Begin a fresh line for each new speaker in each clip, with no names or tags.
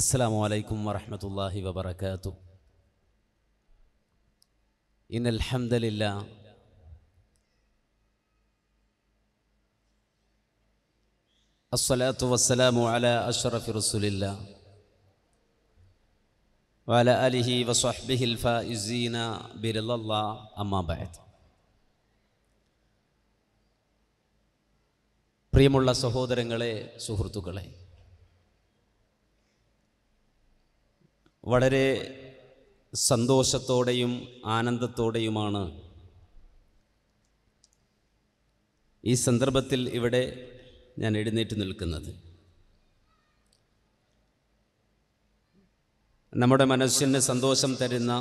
السلام عليكم ورحمة الله وبركاته إن الحمد لله الصلاة والسلام على أشرف رسول الله وعلى آله وصحبه الفائزين برضا الله أما بعد പ്രിയമുള്ള സഹോദരങ്ങളെ സുഹൃത്തുക്കളെ വളരെ സന്തോഷത്തോടെയും ആനന്ദത്തോടെയുമാണ് ഈ സന്ദർഭത്തിൽ ഇവിടെ ഞാൻ എഴുന്നേറ്റ് നിൽക്കുന്നത് നമ്മുടെ മനസ്സിന് സന്തോഷം തരുന്ന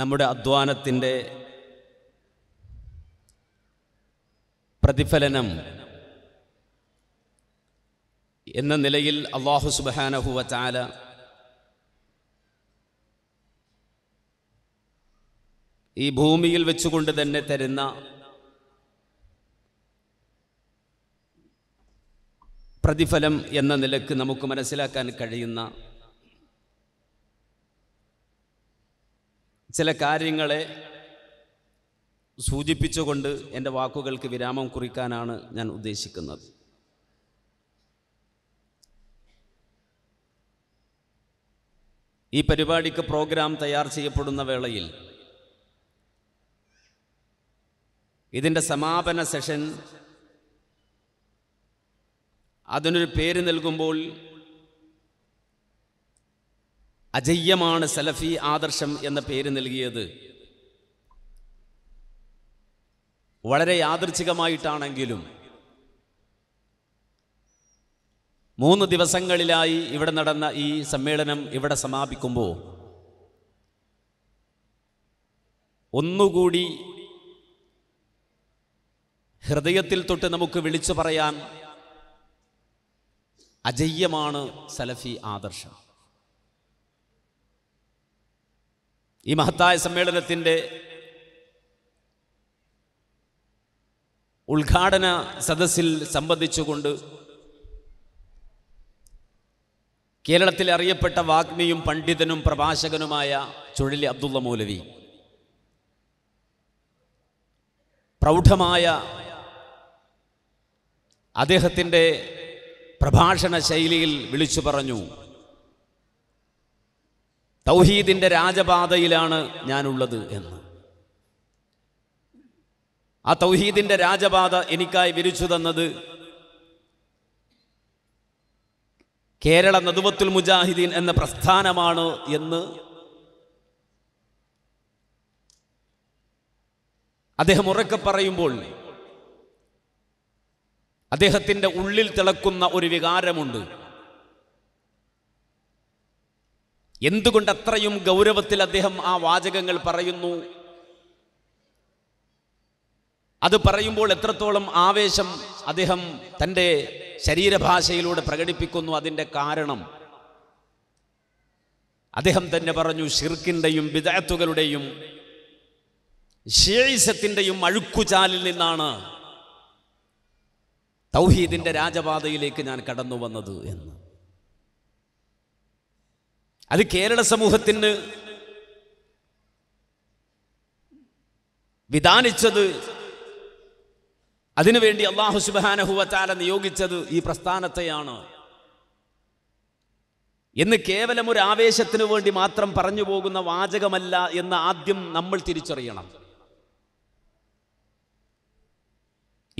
നമ്മുടെ അധ്വാനത്തിൻ്റെ പ്രതിഫലനം എന്ന നിലയിൽ അള്ളാഹു സുബാനഹുവ ചാല ഈ ഭൂമിയിൽ വെച്ചുകൊണ്ട് തന്നെ തരുന്ന പ്രതിഫലം എന്ന നിലക്ക് നമുക്ക് മനസ്സിലാക്കാൻ കഴിയുന്ന ചില കാര്യങ്ങളെ സൂചിപ്പിച്ചുകൊണ്ട് എൻ്റെ വാക്കുകൾക്ക് വിരാമം കുറിക്കാനാണ് ഞാൻ ഉദ്ദേശിക്കുന്നത് ഈ പരിപാടിക്ക് പ്രോഗ്രാം തയ്യാർ ചെയ്യപ്പെടുന്ന വേളയിൽ ഇതിൻ്റെ സമാപന സെഷൻ അതിനൊരു പേര് നൽകുമ്പോൾ അജയ്യമാണ് സലഫി ആദർശം എന്ന പേര് നൽകിയത് വളരെ യാദൃച്ഛികമായിട്ടാണെങ്കിലും മൂന്ന് ദിവസങ്ങളിലായി ഇവിടെ നടന്ന ഈ സമ്മേളനം ഇവിടെ സമാപിക്കുമ്പോൾ ഒന്നുകൂടി ഹൃദയത്തിൽ തൊട്ട് നമുക്ക് വിളിച്ചു പറയാൻ അജയ്യമാണ് സലഫി ആദർശം ഈ മഹത്തായ സമ്മേളനത്തിൻ്റെ ഉദ്ഘാടന സദസ്സിൽ സംബന്ധിച്ചുകൊണ്ട് കേരളത്തിൽ അറിയപ്പെട്ട വാഗ്മിയും പണ്ഡിതനും പ്രഭാഷകനുമായ ചുഴലി അബ്ദുള്ള മൗലവി പ്രൗഢമായ അദ്ദേഹത്തിൻ്റെ പ്രഭാഷണ ശൈലിയിൽ വിളിച്ചു പറഞ്ഞു തൗഹീദിൻ്റെ രാജപാതയിലാണ് ഞാനുള്ളത് എന്ന് ആ തൗഹീദിൻ്റെ രാജപാത എനിക്കായി വിരിച്ചു തന്നത് കേരള നദുവത്തുൽ മുജാഹിദീൻ എന്ന പ്രസ്ഥാനമാണ് എന്ന് അദ്ദേഹം ഉറക്കെ പറയുമ്പോൾ അദ്ദേഹത്തിൻ്റെ ഉള്ളിൽ തിളക്കുന്ന ഒരു വികാരമുണ്ട് എന്തുകൊണ്ട് അത്രയും ഗൗരവത്തിൽ അദ്ദേഹം ആ വാചകങ്ങൾ പറയുന്നു അത് പറയുമ്പോൾ എത്രത്തോളം ആവേശം അദ്ദേഹം തൻ്റെ ശരീരഭാഷയിലൂടെ പ്രകടിപ്പിക്കുന്നു അതിൻ്റെ കാരണം അദ്ദേഹം തന്നെ പറഞ്ഞു ഷിർക്കിൻ്റെയും വിദഗത്തുകളുടെയും ശേഷത്തിൻ്റെയും അഴുക്കുചാലിൽ നിന്നാണ് തൗഹീദിൻ്റെ രാജപാതയിലേക്ക് ഞാൻ കടന്നു വന്നത് എന്ന് അത് കേരള സമൂഹത്തിന് വിധാനിച്ചത് അതിനുവേണ്ടി അള്ളാഹു സുബാനഹുവത്താല നിയോഗിച്ചത് ഈ പ്രസ്ഥാനത്തെയാണ് എന്ന് കേവലം ഒരു ആവേശത്തിന് വേണ്ടി മാത്രം പറഞ്ഞു പോകുന്ന വാചകമല്ല എന്ന് ആദ്യം നമ്മൾ തിരിച്ചറിയണം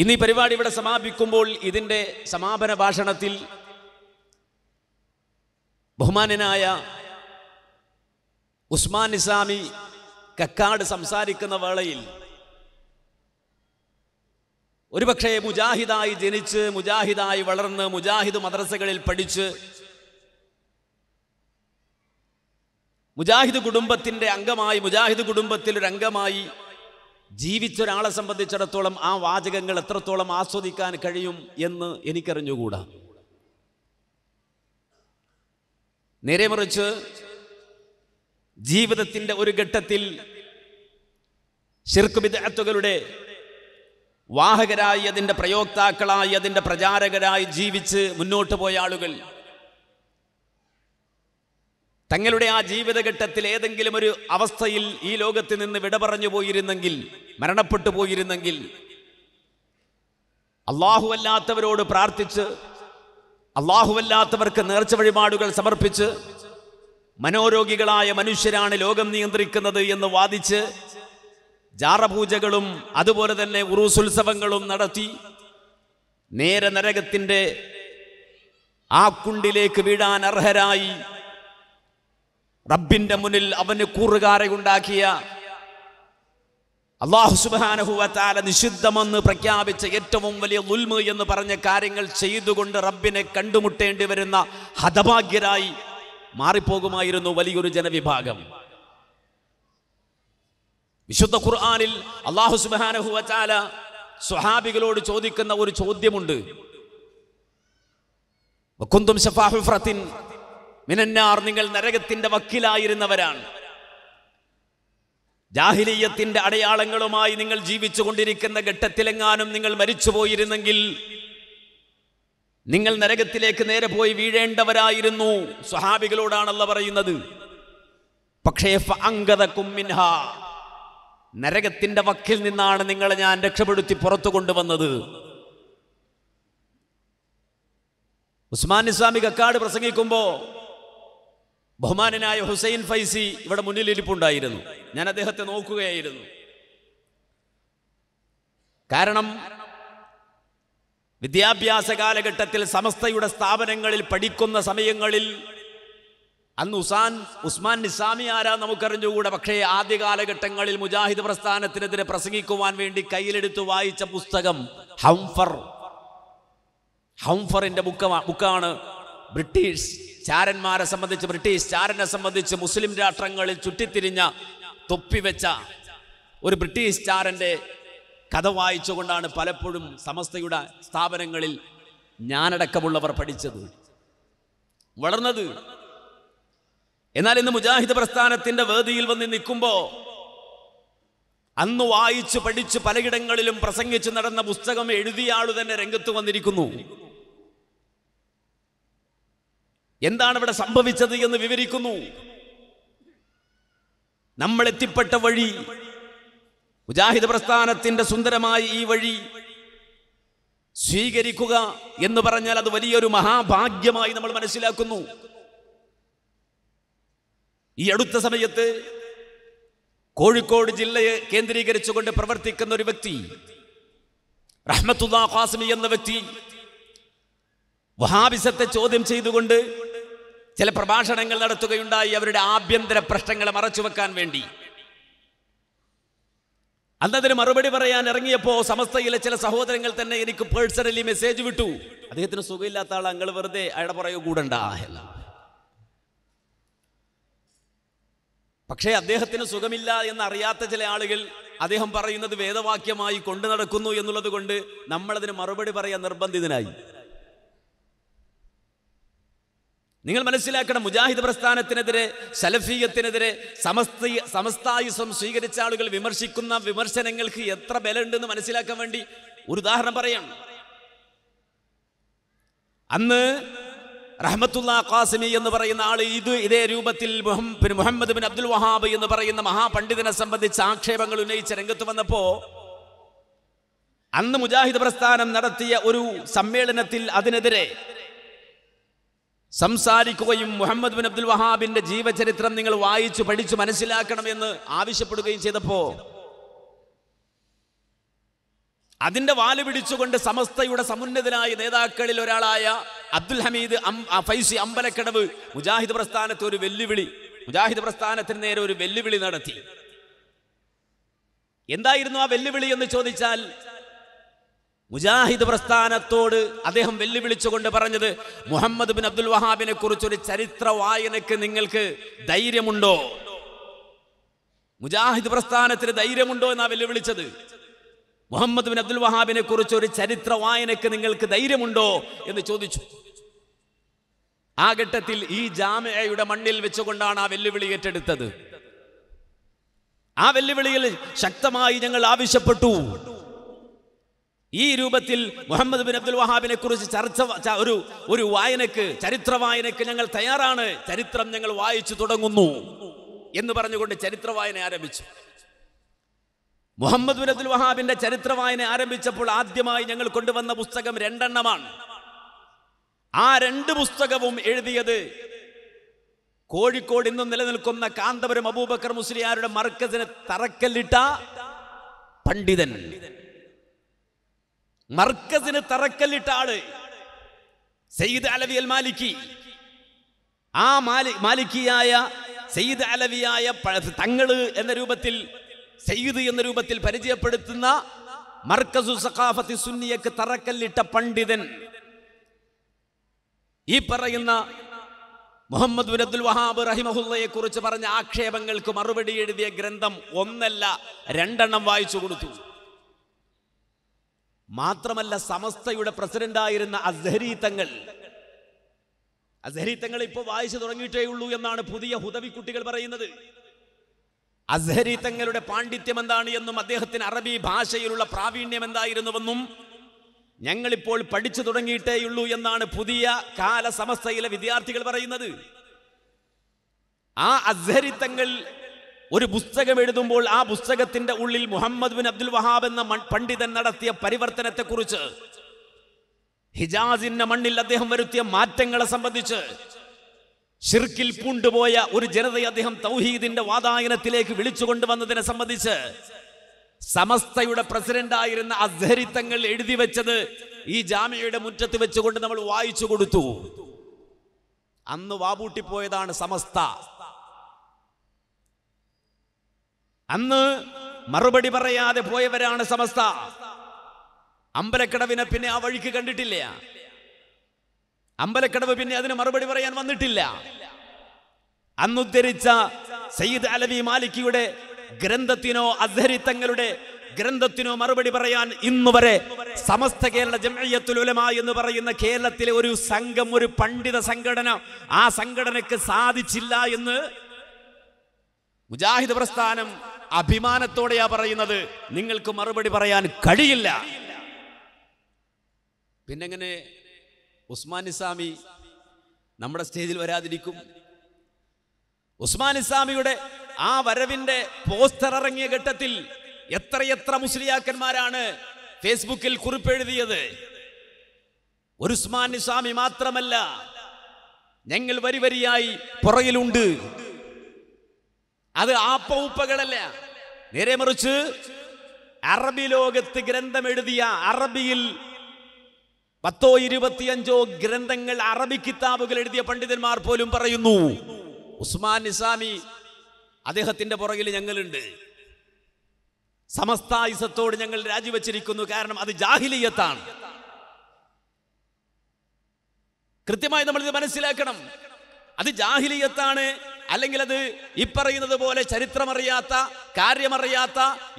ഇന്ന് ഈ പരിപാടി ഇവിടെ സമാപിക്കുമ്പോൾ ഇതിൻ്റെ സമാപന ഭാഷണത്തിൽ ബഹുമാനനായ ഉസ്മാൻ ഇസ്ലാമി കക്കാട് സംസാരിക്കുന്ന വേളയിൽ ഒരുപക്ഷേ മുജാഹിദായി ജനിച്ച് മുജാഹിദായി വളർന്ന് മുജാഹിദ് മദ്രസകളിൽ പഠിച്ച് മുജാഹിദ് കുടുംബത്തിൻ്റെ അംഗമായി മുജാഹിദ് കുടുംബത്തിൽ ഒരു അംഗമായി ജീവിച്ച ഒരാളെ സംബന്ധിച്ചിടത്തോളം ആ വാചകങ്ങൾ എത്രത്തോളം ആസ്വദിക്കാൻ കഴിയും എന്ന് എനിക്കറിഞ്ഞുകൂടാ നേരെ മറിച്ച് ജീവിതത്തിൻ്റെ ഒരു ഘട്ടത്തിൽ ശിർക്ക് വിദ്യാർത്ഥികളുടെ വാഹകരായി അതിൻ്റെ പ്രയോക്താക്കളായി അതിൻ്റെ പ്രചാരകരായി ജീവിച്ച് മുന്നോട്ട് പോയ ആളുകൾ തങ്ങളുടെ ആ ജീവിതഘട്ടത്തിൽ ഏതെങ്കിലും ഒരു അവസ്ഥയിൽ ഈ ലോകത്ത് നിന്ന് വിട പറഞ്ഞു പോയിരുന്നെങ്കിൽ മരണപ്പെട്ടു പോയിരുന്നെങ്കിൽ അള്ളാഹുവല്ലാത്തവരോട് പ്രാർത്ഥിച്ച് അള്ളാഹുവല്ലാത്തവർക്ക് നേർച്ച വഴിപാടുകൾ സമർപ്പിച്ച് മനോരോഗികളായ മനുഷ്യരാണ് ലോകം നിയന്ത്രിക്കുന്നത് എന്ന് വാദിച്ച് ജാറപൂജകളും അതുപോലെ തന്നെ ഉറൂസുത്സവങ്ങളും നടത്തി നേരെ നരകത്തിൻ്റെ ആ കുണ്ടിലേക്ക് വീഴാൻ അർഹരായി റബ്ബിന്റെ മുന്നിൽ അവന് കൂറുകാരെ അള്ളാഹു സുബാനഹുവത്താല നിഷിദ്ധമെന്ന് പ്രഖ്യാപിച്ച ഏറ്റവും വലിയ ദുൽമ് എന്ന് പറഞ്ഞ കാര്യങ്ങൾ ചെയ്തുകൊണ്ട് റബ്ബിനെ കണ്ടുമുട്ടേണ്ടി വരുന്ന ഹതഭാഗ്യരായി മാറിപ്പോകുമായിരുന്നു വലിയൊരു ജനവിഭാഗം വിശുദ്ധ ഖുർആാനിൽ അള്ളാഹു സുബാനഹുവാല സ്വഹാബികളോട് ചോദിക്കുന്ന ഒരു ചോദ്യമുണ്ട് മിനന്നാർ നിങ്ങൾ നരകത്തിന്റെ വക്കിലായിരുന്നവരാണ് ജാഹിലീയത്തിന്റെ അടയാളങ്ങളുമായി നിങ്ങൾ ജീവിച്ചു കൊണ്ടിരിക്കുന്ന ഘട്ടത്തിലെങ്ങാനും നിങ്ങൾ മരിച്ചു പോയിരുന്നെങ്കിൽ നിങ്ങൾ നരകത്തിലേക്ക് നേരെ പോയി വീഴേണ്ടവരായിരുന്നു സ്വഹാബികളോടാണല്ല പറയുന്നത് പക്ഷേ അങ്കത കുമ്മിൻഹ നരകത്തിൻ്റെ വക്കിൽ നിന്നാണ് നിങ്ങളെ ഞാൻ രക്ഷപ്പെടുത്തി പുറത്തു കൊണ്ടുവന്നത് ഉസ്മാൻ ഇസ്ലാമി കക്കാട് പ്രസംഗിക്കുമ്പോൾ ബഹുമാനനായ ഹുസൈൻ ഫൈസി ഇവിടെ മുന്നിൽ ഞാൻ അദ്ദേഹത്തെ നോക്കുകയായിരുന്നു കാരണം വിദ്യാഭ്യാസ കാലഘട്ടത്തിൽ സമസ്തയുടെ സ്ഥാപനങ്ങളിൽ പഠിക്കുന്ന സമയങ്ങളിൽ അന്ന് ഉസാൻ ഉസ്മാൻ നിസാമി ആരാ നമുക്കറിഞ്ഞുകൂടെ പക്ഷേ ആദ്യ കാലഘട്ടങ്ങളിൽ മുജാഹിദ് പ്രസ്ഥാനത്തിനെതിരെ പ്രസംഗിക്കുവാൻ വേണ്ടി കയ്യിലെടുത്ത് വായിച്ച പുസ്തകം ഹംഫർ ഹംഫറിന്റെ ബുക്കാണ് ബ്രിട്ടീഷ് ചാരന്മാരെ സംബന്ധിച്ച് ബ്രിട്ടീഷ് ചാരനെ സംബന്ധിച്ച് മുസ്ലിം രാഷ്ട്രങ്ങളിൽ ചുറ്റിത്തിരിഞ്ഞ തൊപ്പിവെച്ച ഒരു ബ്രിട്ടീഷ് ചാരൻ്റെ കഥ വായിച്ചുകൊണ്ടാണ് പലപ്പോഴും സമസ്തയുടെ സ്ഥാപനങ്ങളിൽ ഞാനടക്കമുള്ളവർ പഠിച്ചത് വളർന്നത് എന്നാൽ ഇന്ന് മുജാഹിദ് പ്രസ്ഥാനത്തിന്റെ വേദിയിൽ വന്ന് നിൽക്കുമ്പോൾ അന്ന് വായിച്ച് പഠിച്ച് പലയിടങ്ങളിലും പ്രസംഗിച്ച് നടന്ന പുസ്തകം എഴുതിയ ആള് തന്നെ രംഗത്ത് വന്നിരിക്കുന്നു എന്താണ് ഇവിടെ സംഭവിച്ചത് എന്ന് വിവരിക്കുന്നു നമ്മൾ എത്തിപ്പെട്ട വഴി മുജാഹിദ് പ്രസ്ഥാനത്തിന്റെ സുന്ദരമായ ഈ വഴി സ്വീകരിക്കുക എന്ന് പറഞ്ഞാൽ അത് വലിയൊരു മഹാഭാഗ്യമായി നമ്മൾ മനസ്സിലാക്കുന്നു ഈ അടുത്ത സമയത്ത് കോഴിക്കോട് ജില്ലയെ കേന്ദ്രീകരിച്ചുകൊണ്ട് പ്രവർത്തിക്കുന്ന ഒരു വ്യക്തി റഹ്മത്തുല്ലാ ഖാസിമി എന്ന വ്യക്തി വഹാബിസത്തെ ചോദ്യം ചെയ്തുകൊണ്ട് ചില പ്രഭാഷണങ്ങൾ നടത്തുകയുണ്ടായി അവരുടെ ആഭ്യന്തര പ്രശ്നങ്ങളെ വെക്കാൻ വേണ്ടി അന്നതിന് മറുപടി പറയാൻ ഇറങ്ങിയപ്പോൾ സമസ്തയിലെ ചില സഹോദരങ്ങൾ തന്നെ എനിക്ക് പേഴ്സണലി മെസ്സേജ് വിട്ടു അദ്ദേഹത്തിന് സുഖമില്ലാത്ത ആൾ അങ്ങൾ വെറുതെ അയാളുടെ പുറകെ കൂടണ്ട പക്ഷേ അദ്ദേഹത്തിന് സുഖമില്ല എന്നറിയാത്ത ചില ആളുകൾ അദ്ദേഹം പറയുന്നത് വേദവാക്യമായി കൊണ്ടു നടക്കുന്നു എന്നുള്ളത് കൊണ്ട് നമ്മളതിന് മറുപടി പറയാൻ നിർബന്ധിതനായി നിങ്ങൾ മനസ്സിലാക്കണം മുജാഹിദ് പ്രസ്ഥാനത്തിനെതിരെ സലഫീയത്തിനെതിരെ സമസ്ത സമസ്തായുസം സ്വീകരിച്ച ആളുകൾ വിമർശിക്കുന്ന വിമർശനങ്ങൾക്ക് എത്ര ബലമുണ്ടെന്ന് മനസ്സിലാക്കാൻ വേണ്ടി ഒരു ഉദാഹരണം പറയാം അന്ന് റഹ്മത്തുള്ള ഖാസിമി എന്ന് പറയുന്ന ആൾ ഇത് ഇതേ രൂപത്തിൽ മുഹമ്മദ് ബിൻ അബ്ദുൽ വഹാബ് എന്ന് പറയുന്ന മഹാപണ്ഡിതനെ സംബന്ധിച്ച് ആക്ഷേപങ്ങൾ ഉന്നയിച്ച് രംഗത്ത് വന്നപ്പോൾ അന്ന് മുജാഹിദ് പ്രസ്ഥാനം നടത്തിയ ഒരു സമ്മേളനത്തിൽ അതിനെതിരെ സംസാരിക്കുകയും മുഹമ്മദ് ബിൻ അബ്ദുൽ വഹാബിന്റെ ജീവചരിത്രം നിങ്ങൾ വായിച്ചു പഠിച്ചു മനസ്സിലാക്കണമെന്ന് ആവശ്യപ്പെടുകയും ചെയ്തപ്പോൾ അതിന്റെ വാല് പിടിച്ചുകൊണ്ട് സമസ്തയുടെ സമുന്നതനായ നേതാക്കളിൽ ഒരാളായ അബ്ദുൽ ഹമീദ് ഫൈസി അമ്പലക്കടവ് മുജാഹിദ് പ്രസ്ഥാനത്തെ ഒരു വെല്ലുവിളി മുജാഹിദ് പ്രസ്ഥാനത്തിന് നേരെ ഒരു വെല്ലുവിളി നടത്തി എന്തായിരുന്നു ആ വെല്ലുവിളി എന്ന് ചോദിച്ചാൽ മുജാഹിദ് പ്രസ്ഥാനത്തോട് അദ്ദേഹം വെല്ലുവിളിച്ചുകൊണ്ട് പറഞ്ഞത് മുഹമ്മദ് ബിൻ അബ്ദുൽ വഹാബിനെ കുറിച്ചൊരു ചരിത്ര വായനയ്ക്ക് നിങ്ങൾക്ക് ധൈര്യമുണ്ടോ മുജാഹിദ് പ്രസ്ഥാനത്തിന് ധൈര്യമുണ്ടോ എന്നാ വെല്ലുവിളിച്ചത് മുഹമ്മദ് ബിൻ അബ്ദുൽ വഹാബിനെ കുറിച്ച് ഒരു ചരിത്ര വായനക്ക് നിങ്ങൾക്ക് ധൈര്യമുണ്ടോ എന്ന് ചോദിച്ചു ആ ഘട്ടത്തിൽ ഈ ജാമ്യയുടെ മണ്ണിൽ വെച്ചുകൊണ്ടാണ് ആ വെല്ലുവിളി ഏറ്റെടുത്തത് ആ വെല്ലുവിളിയിൽ ശക്തമായി ഞങ്ങൾ ആവശ്യപ്പെട്ടു ഈ രൂപത്തിൽ മുഹമ്മദ് ബിൻ അബ്ദുൽ വഹാബിനെ കുറിച്ച് ചർച്ച ഒരു ഒരു വായനക്ക് ചരിത്ര വായനക്ക് ഞങ്ങൾ തയ്യാറാണ് ചരിത്രം ഞങ്ങൾ വായിച്ചു തുടങ്ങുന്നു എന്ന് പറഞ്ഞുകൊണ്ട് ചരിത്ര വായന ആരംഭിച്ചു മുഹമ്മദ് ബിൻ അബ്ദുൽ വഹാബിന്റെ ചരിത്ര വായന ആരംഭിച്ചപ്പോൾ ആദ്യമായി ഞങ്ങൾ കൊണ്ടുവന്ന പുസ്തകം രണ്ടെണ്ണമാണ് ആ രണ്ട് പുസ്തകവും എഴുതിയത് കോഴിക്കോട് ഇന്നും നിലനിൽക്കുന്ന കാന്തപുരം അബൂബക്കർ മുസ്ലിയാരുടെ മർക്കസിന് തറക്കല്ലിട്ട പണ്ഡിതൻ മർക്കസിന് തറക്കല്ലിട്ട ആള് സയ്യിദ് അലവി അൽ മാലിക്കി ആ മാലി മാലിക്കിയായ സയ്യിദ് അലവിയായ തങ്ങള് എന്ന രൂപത്തിൽ സെയ്ദ് എന്ന രൂപത്തിൽ പരിചയപ്പെടുത്തുന്ന മർക്കസു സഖാഫത്തി സുന്നിയക്ക് തറക്കല്ലിട്ട പണ്ഡിതൻ ഈ പറയുന്ന മുഹമ്മദ് ബിൻ അബ്ദുൽ വഹാബ് റഹിമഹുല്ലയെ കുറിച്ച് പറഞ്ഞ ആക്ഷേപങ്ങൾക്ക് മറുപടി എഴുതിയ ഗ്രന്ഥം ഒന്നല്ല രണ്ടെണ്ണം വായിച്ചു കൊടുത്തു മാത്രമല്ല സമസ്തയുടെ പ്രസിഡന്റായിരുന്ന അസ്ഹരി തങ്ങൾ അസ്ഹരി തങ്ങൾ ഇപ്പോൾ വായിച്ചു തുടങ്ങിയിട്ടേ ഉള്ളൂ എന്നാണ് പുതിയ ഹുദവി കുട്ടികൾ പറയുന്നത് അസ്ഹരി തങ്ങളുടെ പാണ്ഡിത്യം എന്താണ് എന്നും അദ്ദേഹത്തിന് അറബി ഭാഷയിലുള്ള പ്രാവീണ്യം എന്തായിരുന്നുവെന്നും ഞങ്ങളിപ്പോൾ പഠിച്ചു തുടങ്ങിയിട്ടേയുള്ളൂ എന്നാണ് പുതിയ കാലസമസ്തയിലെ വിദ്യാർത്ഥികൾ പറയുന്നത് ആ അസ്ഹരി തങ്ങൾ ഒരു പുസ്തകം എഴുതുമ്പോൾ ആ പുസ്തകത്തിന്റെ ഉള്ളിൽ മുഹമ്മദ് ബിൻ അബ്ദുൽ വഹാബ് എന്ന പണ്ഡിതൻ നടത്തിയ പരിവർത്തനത്തെക്കുറിച്ച് ഹിജാസിന്റെ മണ്ണിൽ അദ്ദേഹം വരുത്തിയ മാറ്റങ്ങളെ സംബന്ധിച്ച് ഷിർക്കിൽ പൂണ്ടുപോയ ഒരു ജനതയെ അദ്ദേഹം തൗഹീദിന്റെ വാതായനത്തിലേക്ക് വിളിച്ചുകൊണ്ടുവന്നതിനെ സംബന്ധിച്ച് സമസ്തയുടെ പ്രസിഡന്റായിരുന്ന അധരിത്തങ്ങൾ എഴുതി വെച്ചത് ഈ ജാമ്യയുടെ മുറ്റത്ത് വെച്ചുകൊണ്ട് നമ്മൾ വായിച്ചു കൊടുത്തു അന്ന് വാബൂട്ടിപ്പോയതാണ് സമസ്ത അന്ന് മറുപടി പറയാതെ പോയവരാണ് സമസ്ത അമ്പലക്കടവിനെ പിന്നെ ആ വഴിക്ക് കണ്ടിട്ടില്ല അമ്പലക്കടവ് പിന്നെ അതിന് മറുപടി പറയാൻ വന്നിട്ടില്ല അന്നുദ്ധരിച്ച സയ്യിദ് അലവി മാലിക്കിയുടെ ഗ്രന്ഥത്തിനോ അദ്ധരിത്തങ്ങളുടെ ഗ്രന്ഥത്തിനോ മറുപടി പറയാൻ ഇന്നു വരെ സമസ്ത കേരള ജമയത്തുൽ ഉലമ എന്ന് പറയുന്ന കേരളത്തിലെ ഒരു സംഘം ഒരു പണ്ഡിത സംഘടന ആ സംഘടനക്ക് സാധിച്ചില്ല എന്ന് മുജാഹിദ് പ്രസ്ഥാനം അഭിമാനത്തോടെയാ പറയുന്നത് നിങ്ങൾക്ക് മറുപടി പറയാൻ കഴിയില്ല പിന്നെങ്ങനെ ഉസ്മാൻ ഇസ്ലാമി നമ്മുടെ സ്റ്റേജിൽ വരാതിരിക്കും ഉസ്മാൻ ഇസ്ലാമിയുടെ ആ വരവിന്റെ പോസ്റ്റർ ഇറങ്ങിയ ഘട്ടത്തിൽ എത്രയെത്ര മുസ്ലിയാക്കന്മാരാണ് ഫേസ്ബുക്കിൽ കുറിപ്പെഴുതിയത് ഒരു ഉസ്മാൻ മാത്രമല്ല ഞങ്ങൾ വരി വരിയായി പുറകിലുണ്ട് അത് ആപ്പ ഉപ്പകളല്ല നേരെ മറിച്ച് അറബി ലോകത്ത് ഗ്രന്ഥം എഴുതിയ അറബിയിൽ പത്തോ ഇരുപത്തിയഞ്ചോ ഗ്രന്ഥങ്ങൾ അറബി കിതാബുകൾ എഴുതിയ പണ്ഡിതന്മാർ പോലും പറയുന്നു ഉസ്മാൻ നിസാമി അദ്ദേഹത്തിന്റെ പുറകിൽ ഞങ്ങളുണ്ട് സമസ്ത ഞങ്ങൾ രാജിവെച്ചിരിക്കുന്നു കാരണം അത് ജാഹിലീയത്താണ് കൃത്യമായി നമ്മൾ ഇത് മനസ്സിലാക്കണം അത് ജാഹിലീയത്താണ് അല്ലെങ്കിൽ അത് ഇപ്പറയുന്നത് പോലെ ചരിത്രമറിയാത്ത കാര്യമറിയാത്ത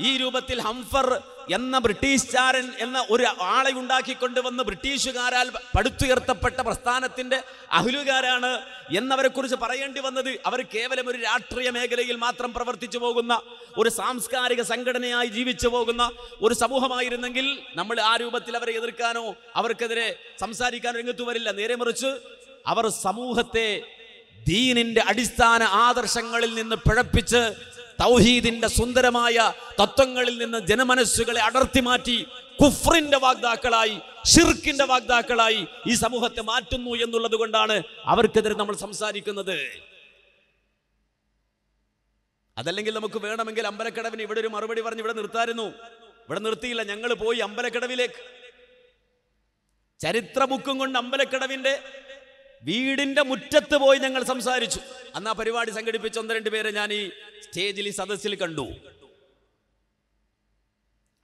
ഈ രൂപത്തിൽ ഹംഫർ എന്ന ബ്രിട്ടീഷുകാരൻ എന്ന ഒരു ആളെ ഉണ്ടാക്കിക്കൊണ്ടുവന്ന് ബ്രിട്ടീഷുകാരാൽ പടുത്തുയർത്തപ്പെട്ട പ്രസ്ഥാനത്തിൻ്റെ അഹുലുകാരാണ് എന്നവരെക്കുറിച്ച് പറയേണ്ടി വന്നത് അവർ കേവലം ഒരു രാഷ്ട്രീയ മേഖലയിൽ മാത്രം പ്രവർത്തിച്ചു പോകുന്ന ഒരു സാംസ്കാരിക സംഘടനയായി ജീവിച്ചു പോകുന്ന ഒരു സമൂഹമായിരുന്നെങ്കിൽ നമ്മൾ ആ രൂപത്തിൽ അവരെ എതിർക്കാനോ അവർക്കെതിരെ സംസാരിക്കാനോ രംഗത്തു വരില്ല നേരെ മറിച്ച് അവർ സമൂഹത്തെ ദീനിന്റെ അടിസ്ഥാന ആദർശങ്ങളിൽ നിന്ന് പിഴപ്പിച്ച് തൗഹീദിന്റെ സുന്ദരമായ തത്വങ്ങളിൽ നിന്ന് ജനമനസ്സുകളെ അടർത്തി മാറ്റി കുഫ്രിന്റെ വാഗ്ദാക്കളായി ഷിർക്കിന്റെ വാഗ്ദാക്കളായി ഈ സമൂഹത്തെ മാറ്റുന്നു എന്നുള്ളത് കൊണ്ടാണ് അവർക്കെതിരെ നമ്മൾ സംസാരിക്കുന്നത് അതല്ലെങ്കിൽ നമുക്ക് വേണമെങ്കിൽ അമ്പലക്കടവിന് ഇവിടെ ഒരു മറുപടി പറഞ്ഞ് ഇവിടെ നിർത്തായിരുന്നു ഇവിടെ നിർത്തിയില്ല ഞങ്ങൾ പോയി അമ്പലക്കടവിലേക്ക് ബുക്കും കൊണ്ട് അമ്പലക്കടവിന്റെ വീടിന്റെ മുറ്റത്ത് പോയി ഞങ്ങൾ സംസാരിച്ചു അന്ന് ആ പരിപാടി സംഘടിപ്പിച്ച ഒന്ന് രണ്ട് പേരെ ഞാൻ ഈ സ്റ്റേജിൽ ഈ സദസ്സിൽ കണ്ടു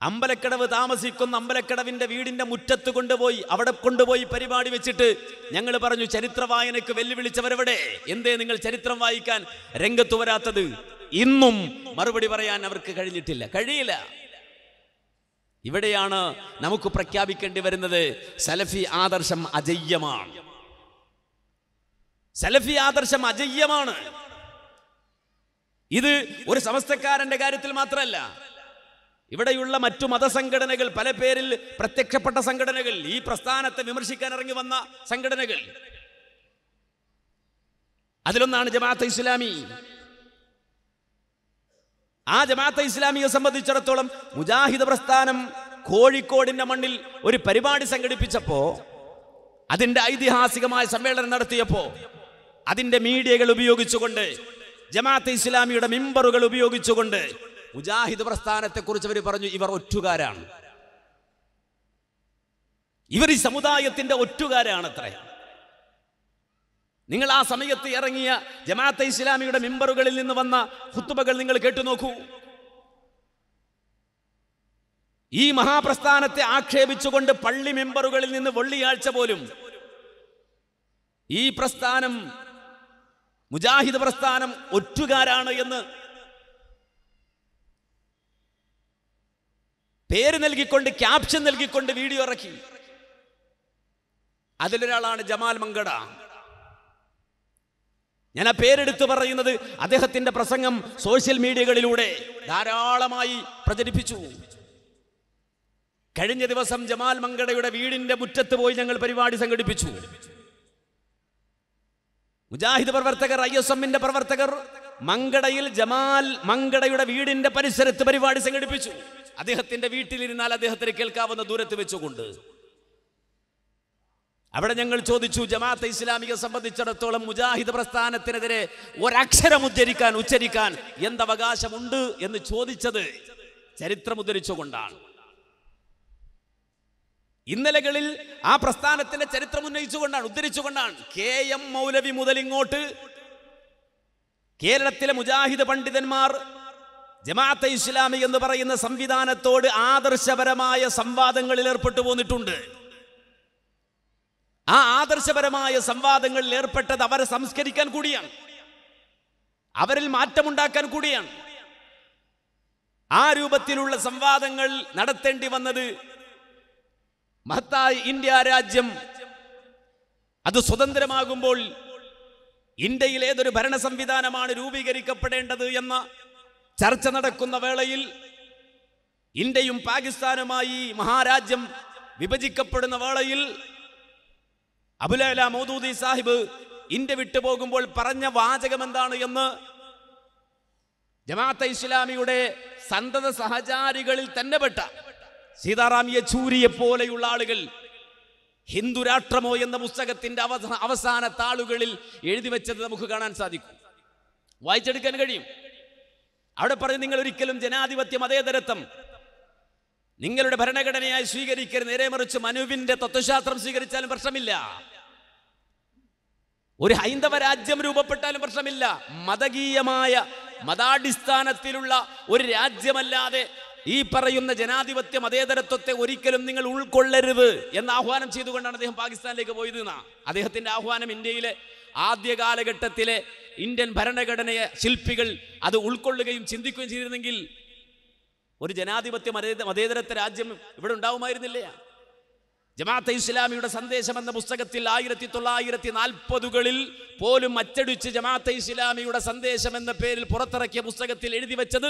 അമ്പലക്കടവ് താമസിക്കുന്ന അമ്പലക്കടവിന്റെ വീടിന്റെ മുറ്റത്ത് കൊണ്ടുപോയി അവിടെ കൊണ്ടുപോയി പരിപാടി വെച്ചിട്ട് ഞങ്ങൾ പറഞ്ഞു ചരിത്ര വായനക്ക് വെല്ലുവിളിച്ചവരെവിടെ എന്തേ നിങ്ങൾ ചരിത്രം വായിക്കാൻ രംഗത്ത് വരാത്തത് ഇന്നും മറുപടി പറയാൻ അവർക്ക് കഴിഞ്ഞിട്ടില്ല കഴിയില്ല ഇവിടെയാണ് നമുക്ക് പ്രഖ്യാപിക്കേണ്ടി വരുന്നത് സലഫി ആദർശം അജയ്യമാണ് സലഫി ആദർശം അജയ്യമാണ് ഇത് ഒരു സമസ്തക്കാരന്റെ കാര്യത്തിൽ മാത്രമല്ല ഇവിടെയുള്ള മറ്റു മതസംഘടനകൾ പല പേരിൽ പ്രത്യക്ഷപ്പെട്ട സംഘടനകൾ ഈ പ്രസ്ഥാനത്തെ വിമർശിക്കാൻ ഇറങ്ങി വന്ന സംഘടനകൾ അതിലൊന്നാണ് ജമാഅത്ത് ഇസ്ലാമി ആ ജമാഅത്ത് ഇസ്ലാമിയെ സംബന്ധിച്ചിടത്തോളം മുജാഹിദ് പ്രസ്ഥാനം കോഴിക്കോടിന്റെ മണ്ണിൽ ഒരു പരിപാടി സംഘടിപ്പിച്ചപ്പോ അതിന്റെ ഐതിഹാസികമായ സമ്മേളനം നടത്തിയപ്പോ അതിന്റെ മീഡിയകൾ ഉപയോഗിച്ചുകൊണ്ട് ജമാഅത്ത് ഇസ്ലാമിയുടെ മിമ്പറുകൾ ഉപയോഗിച്ചുകൊണ്ട് മുജാഹിദ് പ്രസ്ഥാനത്തെക്കുറിച്ച് അവർ പറഞ്ഞു ഇവർ ഒറ്റുകാരാണ് ഇവർ ഈ ഒറ്റുകാരാണ് ഒറ്റുകാരാണത്രേ നിങ്ങൾ ആ സമയത്ത് ഇറങ്ങിയ ജമാഅത്തെ ഇസ്ലാമിയുടെ മെമ്പറുകളിൽ നിന്ന് വന്ന ഹുത്തുബകൾ നിങ്ങൾ കേട്ടു നോക്കൂ ഈ മഹാപ്രസ്ഥാനത്തെ ആക്ഷേപിച്ചുകൊണ്ട് പള്ളി മെമ്പറുകളിൽ നിന്ന് വെള്ളിയാഴ്ച പോലും ഈ പ്രസ്ഥാനം മുജാഹിദ് പ്രസ്ഥാനം ഒറ്റുകാരാണ് എന്ന് പേര് നൽകിക്കൊണ്ട് ക്യാപ്ഷൻ നൽകിക്കൊണ്ട് വീഡിയോ ഇറക്കി അതിലൊരാളാണ് ജമാൽ മങ്കട ഞാൻ ആ പേരെടുത്ത് പറയുന്നത് അദ്ദേഹത്തിന്റെ പ്രസംഗം സോഷ്യൽ മീഡിയകളിലൂടെ ധാരാളമായി പ്രചരിപ്പിച്ചു കഴിഞ്ഞ ദിവസം ജമാൽ മങ്കടയുടെ വീടിന്റെ മുറ്റത്ത് പോയി ഞങ്ങൾ പരിപാടി സംഘടിപ്പിച്ചു മുജാഹിദ് പ്രവർത്തകർ ഐ എസ് എമ്മിന്റെ പ്രവർത്തകർ മങ്കടയിൽ ജമാൽ മങ്കടയുടെ വീടിന്റെ പരിസരത്ത് പരിപാടി സംഘടിപ്പിച്ചു അദ്ദേഹത്തിന്റെ വീട്ടിലിരുന്നാൽ അദ്ദേഹത്തിന് കേൾക്കാവുന്ന ദൂരത്ത് വെച്ചുകൊണ്ട് അവിടെ ഞങ്ങൾ ചോദിച്ചു ജമാഅത്ത് ഇസ്ലാമിക സംബന്ധിച്ചിടത്തോളം മുജാഹിദ് പ്രസ്ഥാനത്തിനെതിരെ ഒരക്ഷരം ഉച്ചരിക്കാൻ ഉച്ചരിക്കാൻ എന്തവകാശമുണ്ട് എന്ന് ചോദിച്ചത് ചരിത്രം ഉദ്ധരിച്ചുകൊണ്ടാണ് ഇന്നലകളിൽ ആ പ്രസ്ഥാനത്തിന്റെ ചരിത്രം ഉന്നയിച്ചുകൊണ്ടാണ് ഉദ്ധരിച്ചുകൊണ്ടാണ് കെ എം മൗലവി മുതൽ ഇങ്ങോട്ട് കേരളത്തിലെ മുജാഹിദ് പണ്ഡിതന്മാർ ജമാഅത്തെ ഇസ്ലാമി എന്ന് പറയുന്ന സംവിധാനത്തോട് ആദർശപരമായ സംവാദങ്ങളിൽ ഏർപ്പെട്ടു പോന്നിട്ടുണ്ട് ആ ആദർശപരമായ സംവാദങ്ങളിൽ ഏർപ്പെട്ടത് അവരെ സംസ്കരിക്കാൻ കൂടിയാണ് അവരിൽ മാറ്റമുണ്ടാക്കാൻ കൂടിയാണ് ആ രൂപത്തിലുള്ള സംവാദങ്ങൾ നടത്തേണ്ടി വന്നത് മഹത്തായ ഇന്ത്യ രാജ്യം അത് സ്വതന്ത്രമാകുമ്പോൾ ഇന്ത്യയിൽ ഏതൊരു ഭരണ സംവിധാനമാണ് രൂപീകരിക്കപ്പെടേണ്ടത് എന്ന ചർച്ച നടക്കുന്ന വേളയിൽ ഇന്ത്യയും പാകിസ്ഥാനുമായി മഹാരാജ്യം വിഭജിക്കപ്പെടുന്ന വേളയിൽ അബുലല മൗദൂദി സാഹിബ് ഇന്ത്യ വിട്ടുപോകുമ്പോൾ പറഞ്ഞ വാചകം എന്താണ് എന്ന് ജമാഅത്തെ ഇസ്ലാമിയുടെ സന്തത സഹചാരികളിൽ തന്നെ പെട്ട സീതാറാം യെച്ചൂരിയെ പോലെയുള്ള ആളുകൾ ഹിന്ദുരാഷ്ട്രമോ എന്ന പുസ്തകത്തിന്റെ അവസാന അവസാന താളുകളിൽ എഴുതി വെച്ചത് നമുക്ക് കാണാൻ സാധിക്കും വായിച്ചെടുക്കാൻ കഴിയും അവിടെ പറഞ്ഞ് നിങ്ങൾ ഒരിക്കലും ജനാധിപത്യ മതേതരത്വം നിങ്ങളുടെ ഭരണഘടനയായി സ്വീകരിക്കരുത് നേരെ മറിച്ച് മനുവിന്റെ തത്വശാസ്ത്രം സ്വീകരിച്ചാലും പ്രശ്നമില്ല ഒരു ഹൈന്ദവ രാജ്യം രൂപപ്പെട്ടാലും പ്രശ്നമില്ല മതകീയമായ മതാടിസ്ഥാനത്തിലുള്ള ഒരു രാജ്യമല്ലാതെ ഈ പറയുന്ന ജനാധിപത്യ മതേതരത്വത്തെ ഒരിക്കലും നിങ്ങൾ ഉൾക്കൊള്ളരുത് എന്ന് ആഹ്വാനം ചെയ്തുകൊണ്ടാണ് അദ്ദേഹം പാകിസ്ഥാനിലേക്ക് പോയത് എന്നാ അദ്ദേഹത്തിന്റെ ആഹ്വാനം ഇന്ത്യയിലെ ആദ്യ കാലഘട്ടത്തിലെ ഇന്ത്യൻ ഭരണഘടനയെ ശില്പികൾ അത് ഉൾക്കൊള്ളുകയും ചിന്തിക്കുകയും ചെയ്തിരുന്നെങ്കിൽ ഒരു ജനാധിപത്യ മതേതരത്വ രാജ്യം ഇവിടെ ഉണ്ടാവുമായിരുന്നില്ലേ ജമാഅത്തെ ഇസ്ലാമിയുടെ സന്ദേശം എന്ന പുസ്തകത്തിൽ ആയിരത്തി തൊള്ളായിരത്തി നാൽപ്പതുകളിൽ പോലും അച്ചടിച്ച് ജമാഅത്തെ ഇസ്ലാമിയുടെ സന്ദേശം എന്ന പേരിൽ പുറത്തിറക്കിയ പുസ്തകത്തിൽ എഴുതി വെച്ചത്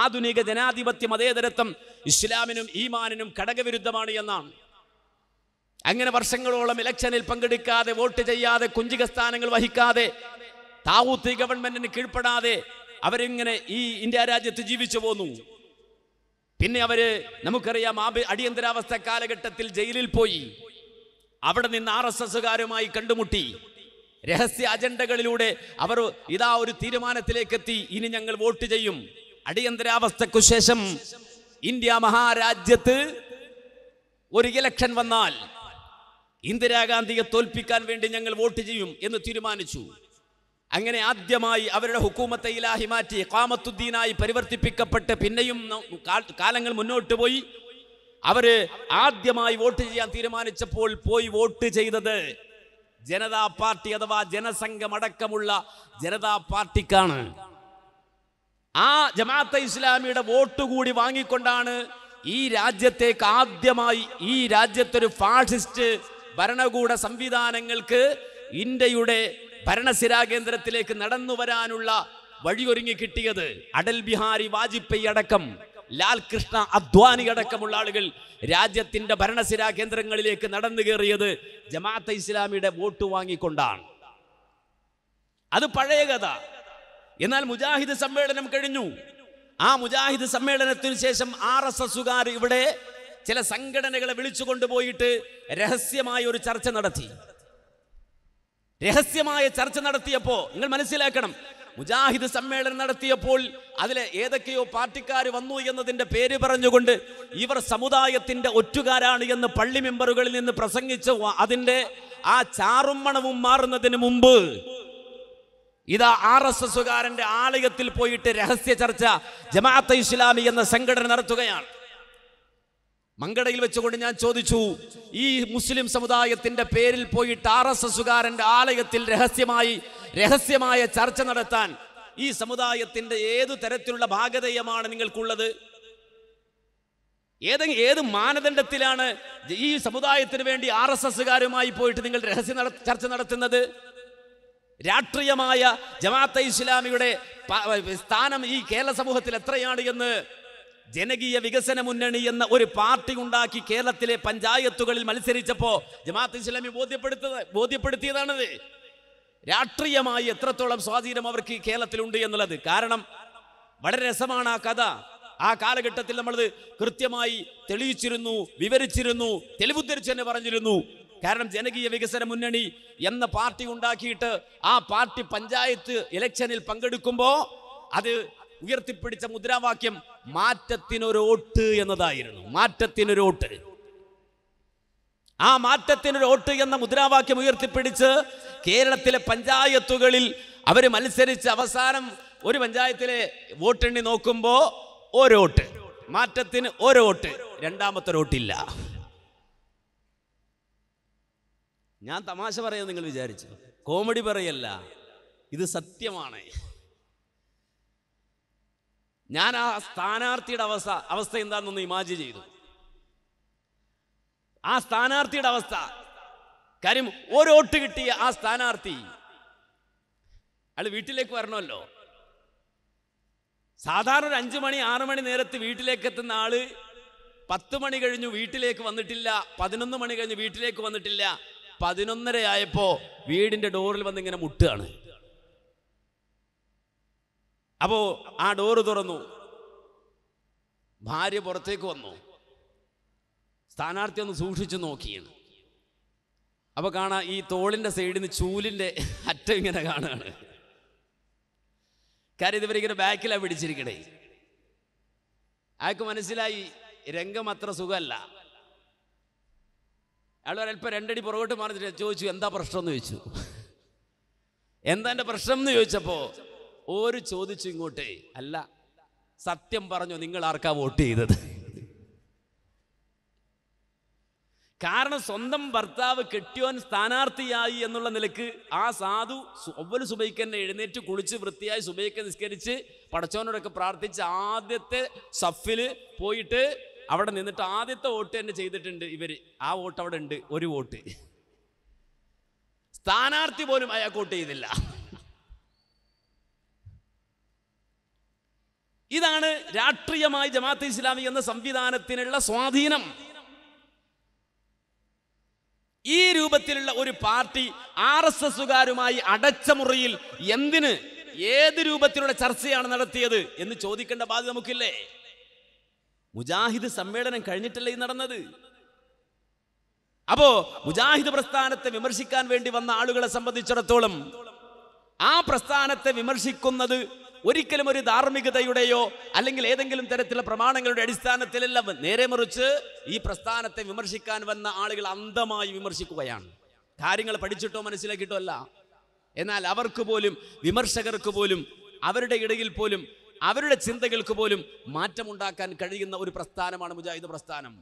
ആധുനിക ജനാധിപത്യ മതേതരത്വം ഇസ്ലാമിനും ഈമാനിനും ഘടകവിരുദ്ധമാണ് എന്നാണ് അങ്ങനെ വർഷങ്ങളോളം ഇലക്ഷനിൽ പങ്കെടുക്കാതെ വോട്ട് ചെയ്യാതെ കുഞ്ചിക സ്ഥാനങ്ങൾ വഹിക്കാതെ താവൂത്തി ഗവൺമെന്റിന് കീഴ്പ്പെടാതെ അവരിങ്ങനെ ഈ ഇന്ത്യ രാജ്യത്ത് ജീവിച്ചു പോന്നു പിന്നെ അവര് നമുക്കറിയാം ആ അടിയന്തരാവസ്ഥ കാലഘട്ടത്തിൽ ജയിലിൽ പോയി അവിടെ നിന്ന് ആർ എസ് കണ്ടുമുട്ടി രഹസ്യ അജണ്ടകളിലൂടെ അവർ ഇതാ ഒരു തീരുമാനത്തിലേക്ക് എത്തി ഇനി ഞങ്ങൾ വോട്ട് ചെയ്യും അടിയന്തരാവസ്ഥക്കു ശേഷം ഇന്ത്യ മഹാരാജ്യത്ത് ഒരു ഇലക്ഷൻ വന്നാൽ ഇന്ദിരാഗാന്ധിയെ തോൽപ്പിക്കാൻ വേണ്ടി ഞങ്ങൾ വോട്ട് ചെയ്യും എന്ന് തീരുമാനിച്ചു അങ്ങനെ ആദ്യമായി അവരുടെ ഹുക്കൂമത്തെ ഇലാഹി മാറ്റി കാമത്തുദ്ദീനായി പരിവർത്തിപ്പിക്കപ്പെട്ട് പിന്നെയും കാലങ്ങൾ മുന്നോട്ട് പോയി അവര് ആദ്യമായി വോട്ട് ചെയ്യാൻ തീരുമാനിച്ചപ്പോൾ പോയി വോട്ട് ചെയ്തത് ജനതാ പാർട്ടി അഥവാ ജനസംഘം അടക്കമുള്ള ജനതാ പാർട്ടിക്കാണ് ആ ജമാഅത്തെ ഇസ്ലാമിയുടെ വോട്ട് കൂടി വാങ്ങിക്കൊണ്ടാണ് ഈ രാജ്യത്തേക്ക് ആദ്യമായി ഈ രാജ്യത്തൊരു ഫാഷിസ്റ്റ് ഭരണകൂട സംവിധാനങ്ങൾക്ക് ഇന്ത്യയുടെ ഭരണസിരാ കേന്ദ്രത്തിലേക്ക് നടന്നു വരാനുള്ള വഴിയൊരുങ്ങി കിട്ടിയത് അടൽ ബിഹാരി വാജ്പേയി അടക്കം ലാൽ കൃഷ്ണ അദ്വാനി അടക്കമുള്ള ആളുകൾ രാജ്യത്തിന്റെ ഭരണസിരാ കേന്ദ്രങ്ങളിലേക്ക് നടന്നു കയറിയത് ജമാഅത്തെ ഇസ്ലാമിയുടെ വോട്ട് വാങ്ങിക്കൊണ്ടാണ് അത് പഴയ കഥ എന്നാൽ മുജാഹിദ് സമ്മേളനം കഴിഞ്ഞു ആ മുജാഹിദ് സമ്മേളനത്തിന് ശേഷം ആർ എസ് എസുകാർ ഇവിടെ ചില സംഘടനകളെ വിളിച്ചു കൊണ്ടുപോയിട്ട് രഹസ്യമായ ഒരു ചർച്ച നടത്തി രഹസ്യമായ ചർച്ച നടത്തിയപ്പോൾ നിങ്ങൾ മനസ്സിലാക്കണം മുജാഹിദ് സമ്മേളനം നടത്തിയപ്പോൾ അതിലെ ഏതൊക്കെയോ പാർട്ടിക്കാർ വന്നു എന്നതിൻ്റെ പേര് പറഞ്ഞുകൊണ്ട് ഇവർ സമുദായത്തിൻ്റെ ഒറ്റുകാരാണ് എന്ന് പള്ളി മെമ്പറുകളിൽ നിന്ന് പ്രസംഗിച്ച അതിൻ്റെ ആ ചാറുമ്മണവും മാറുന്നതിന് മുമ്പ് ഇതാ ആർ എസ് എസുകാരൻ്റെ ആലയത്തിൽ പോയിട്ട് രഹസ്യ ചർച്ച ജമാഅത്ത് ഇസ്ലാമി എന്ന സംഘടന നടത്തുകയാണ് മങ്കടയിൽ വെച്ചുകൊണ്ട് ഞാൻ ചോദിച്ചു ഈ മുസ്ലിം സമുദായത്തിന്റെ പേരിൽ പോയിട്ട് ആർ എസ് എസുകാരന്റെ ആലയത്തിൽ രഹസ്യമായി രഹസ്യമായ ചർച്ച നടത്താൻ ഈ സമുദായത്തിന്റെ ഏതു തരത്തിലുള്ള ഭാഗതയമാണ് നിങ്ങൾക്കുള്ളത് ഏതെങ്കിലും ഏത് മാനദണ്ഡത്തിലാണ് ഈ സമുദായത്തിന് വേണ്ടി ആർ എസ് എസുകാരുമായി പോയിട്ട് നിങ്ങൾ രഹസ്യ ചർച്ച നടത്തുന്നത് രാഷ്ട്രീയമായ ജമാഅത്തെ ഇസ്ലാമിയുടെ സ്ഥാനം ഈ കേരള സമൂഹത്തിൽ എത്രയാണ് എന്ന് ജനകീയ വികസന മുന്നണി എന്ന ഒരു പാർട്ടി ഉണ്ടാക്കി കേരളത്തിലെ പഞ്ചായത്തുകളിൽ മത്സരിച്ചപ്പോൾ ജമാഅത്ത് ഇസ്ലാമി ബോധ്യപ്പെടുത്തത് ബോധ്യപ്പെടുത്തിയതാണത് രാഷ്ട്രീയമായി എത്രത്തോളം സ്വാധീനം അവർക്ക് കേരളത്തിലുണ്ട് എന്നുള്ളത് കാരണം വളരെ രസമാണ് ആ കഥ ആ കാലഘട്ടത്തിൽ നമ്മളത് കൃത്യമായി തെളിയിച്ചിരുന്നു വിവരിച്ചിരുന്നു തെളിവുദ്ധരിച്ചു തന്നെ പറഞ്ഞിരുന്നു കാരണം ജനകീയ വികസന മുന്നണി എന്ന പാർട്ടി ഉണ്ടാക്കിയിട്ട് ആ പാർട്ടി പഞ്ചായത്ത് ഇലക്ഷനിൽ പങ്കെടുക്കുമ്പോൾ അത് ഉയർത്തിപ്പിടിച്ച മുദ്രാവാക്യം മാറ്റത്തിനൊരോട്ട് എന്നതായിരുന്നു മാറ്റത്തിനൊരോട്ട് ആ മാറ്റത്തിനൊരോട്ട് എന്ന മുദ്രാവാക്യം ഉയർത്തിപ്പിടിച്ച് കേരളത്തിലെ പഞ്ചായത്തുകളിൽ അവർ മത്സരിച്ച് അവസാനം ഒരു പഞ്ചായത്തിലെ വോട്ടെണ്ണി നോക്കുമ്പോൾ ഓരോട്ട് മാറ്റത്തിന് വോട്ട് രണ്ടാമത്തെ റോട്ടില്ല ഞാൻ തമാശ പറയാൻ നിങ്ങൾ വിചാരിച്ചു കോമഡി പറയല്ല ഇത് സത്യമാണ് ഞാൻ ആ സ്ഥാനാർത്ഥിയുടെ അവസ്ഥ അവസ്ഥ എന്താണെന്നൊന്ന് ഇമാജിൻ ചെയ്തു ആ സ്ഥാനാർത്ഥിയുടെ അവസ്ഥ കാര്യം ഒരു വോട്ട് കിട്ടിയ ആ സ്ഥാനാർത്ഥി അയാൾ വീട്ടിലേക്ക് വരണമല്ലോ സാധാരണ ഒരു അഞ്ചു മണി ആറു മണി നേരത്ത് വീട്ടിലേക്ക് എത്തുന്ന ആള് പത്ത് മണി കഴിഞ്ഞു വീട്ടിലേക്ക് വന്നിട്ടില്ല പതിനൊന്ന് മണി കഴിഞ്ഞ് വീട്ടിലേക്ക് വന്നിട്ടില്ല ആയപ്പോ വീടിന്റെ ഡോറിൽ വന്നിങ്ങനെ മുട്ടുകയാണ് അപ്പോൾ ആ ഡോറ് തുറന്നു ഭാര്യ പുറത്തേക്ക് വന്നു സ്ഥാനാർത്ഥി ഒന്ന് സൂക്ഷിച്ചു നോക്കിയാണ് അപ്പോൾ കാണാം ഈ തോളിൻ്റെ സൈഡിൽ നിന്ന് ചൂലിൻ്റെ അറ്റം ഇങ്ങനെ കാണുകയാണ് കാര്യം ഇവരിങ്ങനെ ബാക്കിലാണ് പിടിച്ചിരിക്കണേ അയാൾക്ക് മനസ്സിലായി രംഗം അത്ര സുഖമല്ല അയാൾ ഒരല്പം രണ്ടടി പുറകോട്ട് മാറിച്ചിട്ട് ചോദിച്ചു എന്താ പ്രശ്നം എന്ന് ചോദിച്ചു എന്താ എൻ്റെ പ്രശ്നം എന്ന് ചോദിച്ചപ്പോൾ ഓര് ചോദിച്ചു ഇങ്ങോട്ടേ അല്ല സത്യം പറഞ്ഞു നിങ്ങൾ ആർക്കാ വോട്ട് ചെയ്തത് കാരണം സ്വന്തം ഭർത്താവ് കെട്ടിയോൻ സ്ഥാനാർത്ഥിയായി എന്നുള്ള നിലക്ക് ആ സാധു ഒവ്വൊരു സുബൈക്കന്നെ എഴുന്നേറ്റ് കുളിച്ച് വൃത്തിയായി സുബൈക്ക നിസ്കരിച്ച് പടച്ചവനോടൊക്കെ പ്രാർത്ഥിച്ച് ആദ്യത്തെ സഫിൽ പോയിട്ട് അവിടെ നിന്നിട്ട് ആദ്യത്തെ വോട്ട് തന്നെ ചെയ്തിട്ടുണ്ട് ഇവർ ആ വോട്ട് അവിടെ ഉണ്ട് ഒരു വോട്ട് സ്ഥാനാർത്ഥി പോലും അയാൾ വോട്ട് ചെയ്തില്ല ഇതാണ് രാഷ്ട്രീയമായി ജമാഅത്ത് ഇസ്ലാമി എന്ന സംവിധാനത്തിനുള്ള സ്വാധീനം ഈ രൂപത്തിലുള്ള ഒരു പാർട്ടി ആർ എസ് എസുകാരുമായി അടച്ച മുറിയിൽ എന്തിന് ഏത് രൂപത്തിലുള്ള ചർച്ചയാണ് നടത്തിയത് എന്ന് ചോദിക്കേണ്ട ബാധ്യത നമുക്കില്ലേ മുജാഹിദ് സമ്മേളനം കഴിഞ്ഞിട്ടല്ലേ ഈ നടന്നത് അപ്പോ മുജാഹിദ് പ്രസ്ഥാനത്തെ വിമർശിക്കാൻ വേണ്ടി വന്ന ആളുകളെ സംബന്ധിച്ചിടത്തോളം ആ പ്രസ്ഥാനത്തെ വിമർശിക്കുന്നത് ഒരിക്കലും ഒരു ധാർമ്മികതയുടെയോ അല്ലെങ്കിൽ ഏതെങ്കിലും തരത്തിലുള്ള പ്രമാണങ്ങളുടെ അടിസ്ഥാനത്തിലല്ല നേരെ മറിച്ച് ഈ പ്രസ്ഥാനത്തെ വിമർശിക്കാൻ വന്ന ആളുകൾ അന്ധമായി വിമർശിക്കുകയാണ് കാര്യങ്ങൾ പഠിച്ചിട്ടോ മനസ്സിലാക്കിയിട്ടോ അല്ല എന്നാൽ അവർക്ക് പോലും വിമർശകർക്ക് പോലും അവരുടെ ഇടയിൽ പോലും അവരുടെ ചിന്തകൾക്ക് പോലും മാറ്റമുണ്ടാക്കാൻ കഴിയുന്ന ഒരു പ്രസ്ഥാനമാണ് മുജാഹിദ് പ്രസ്ഥാനം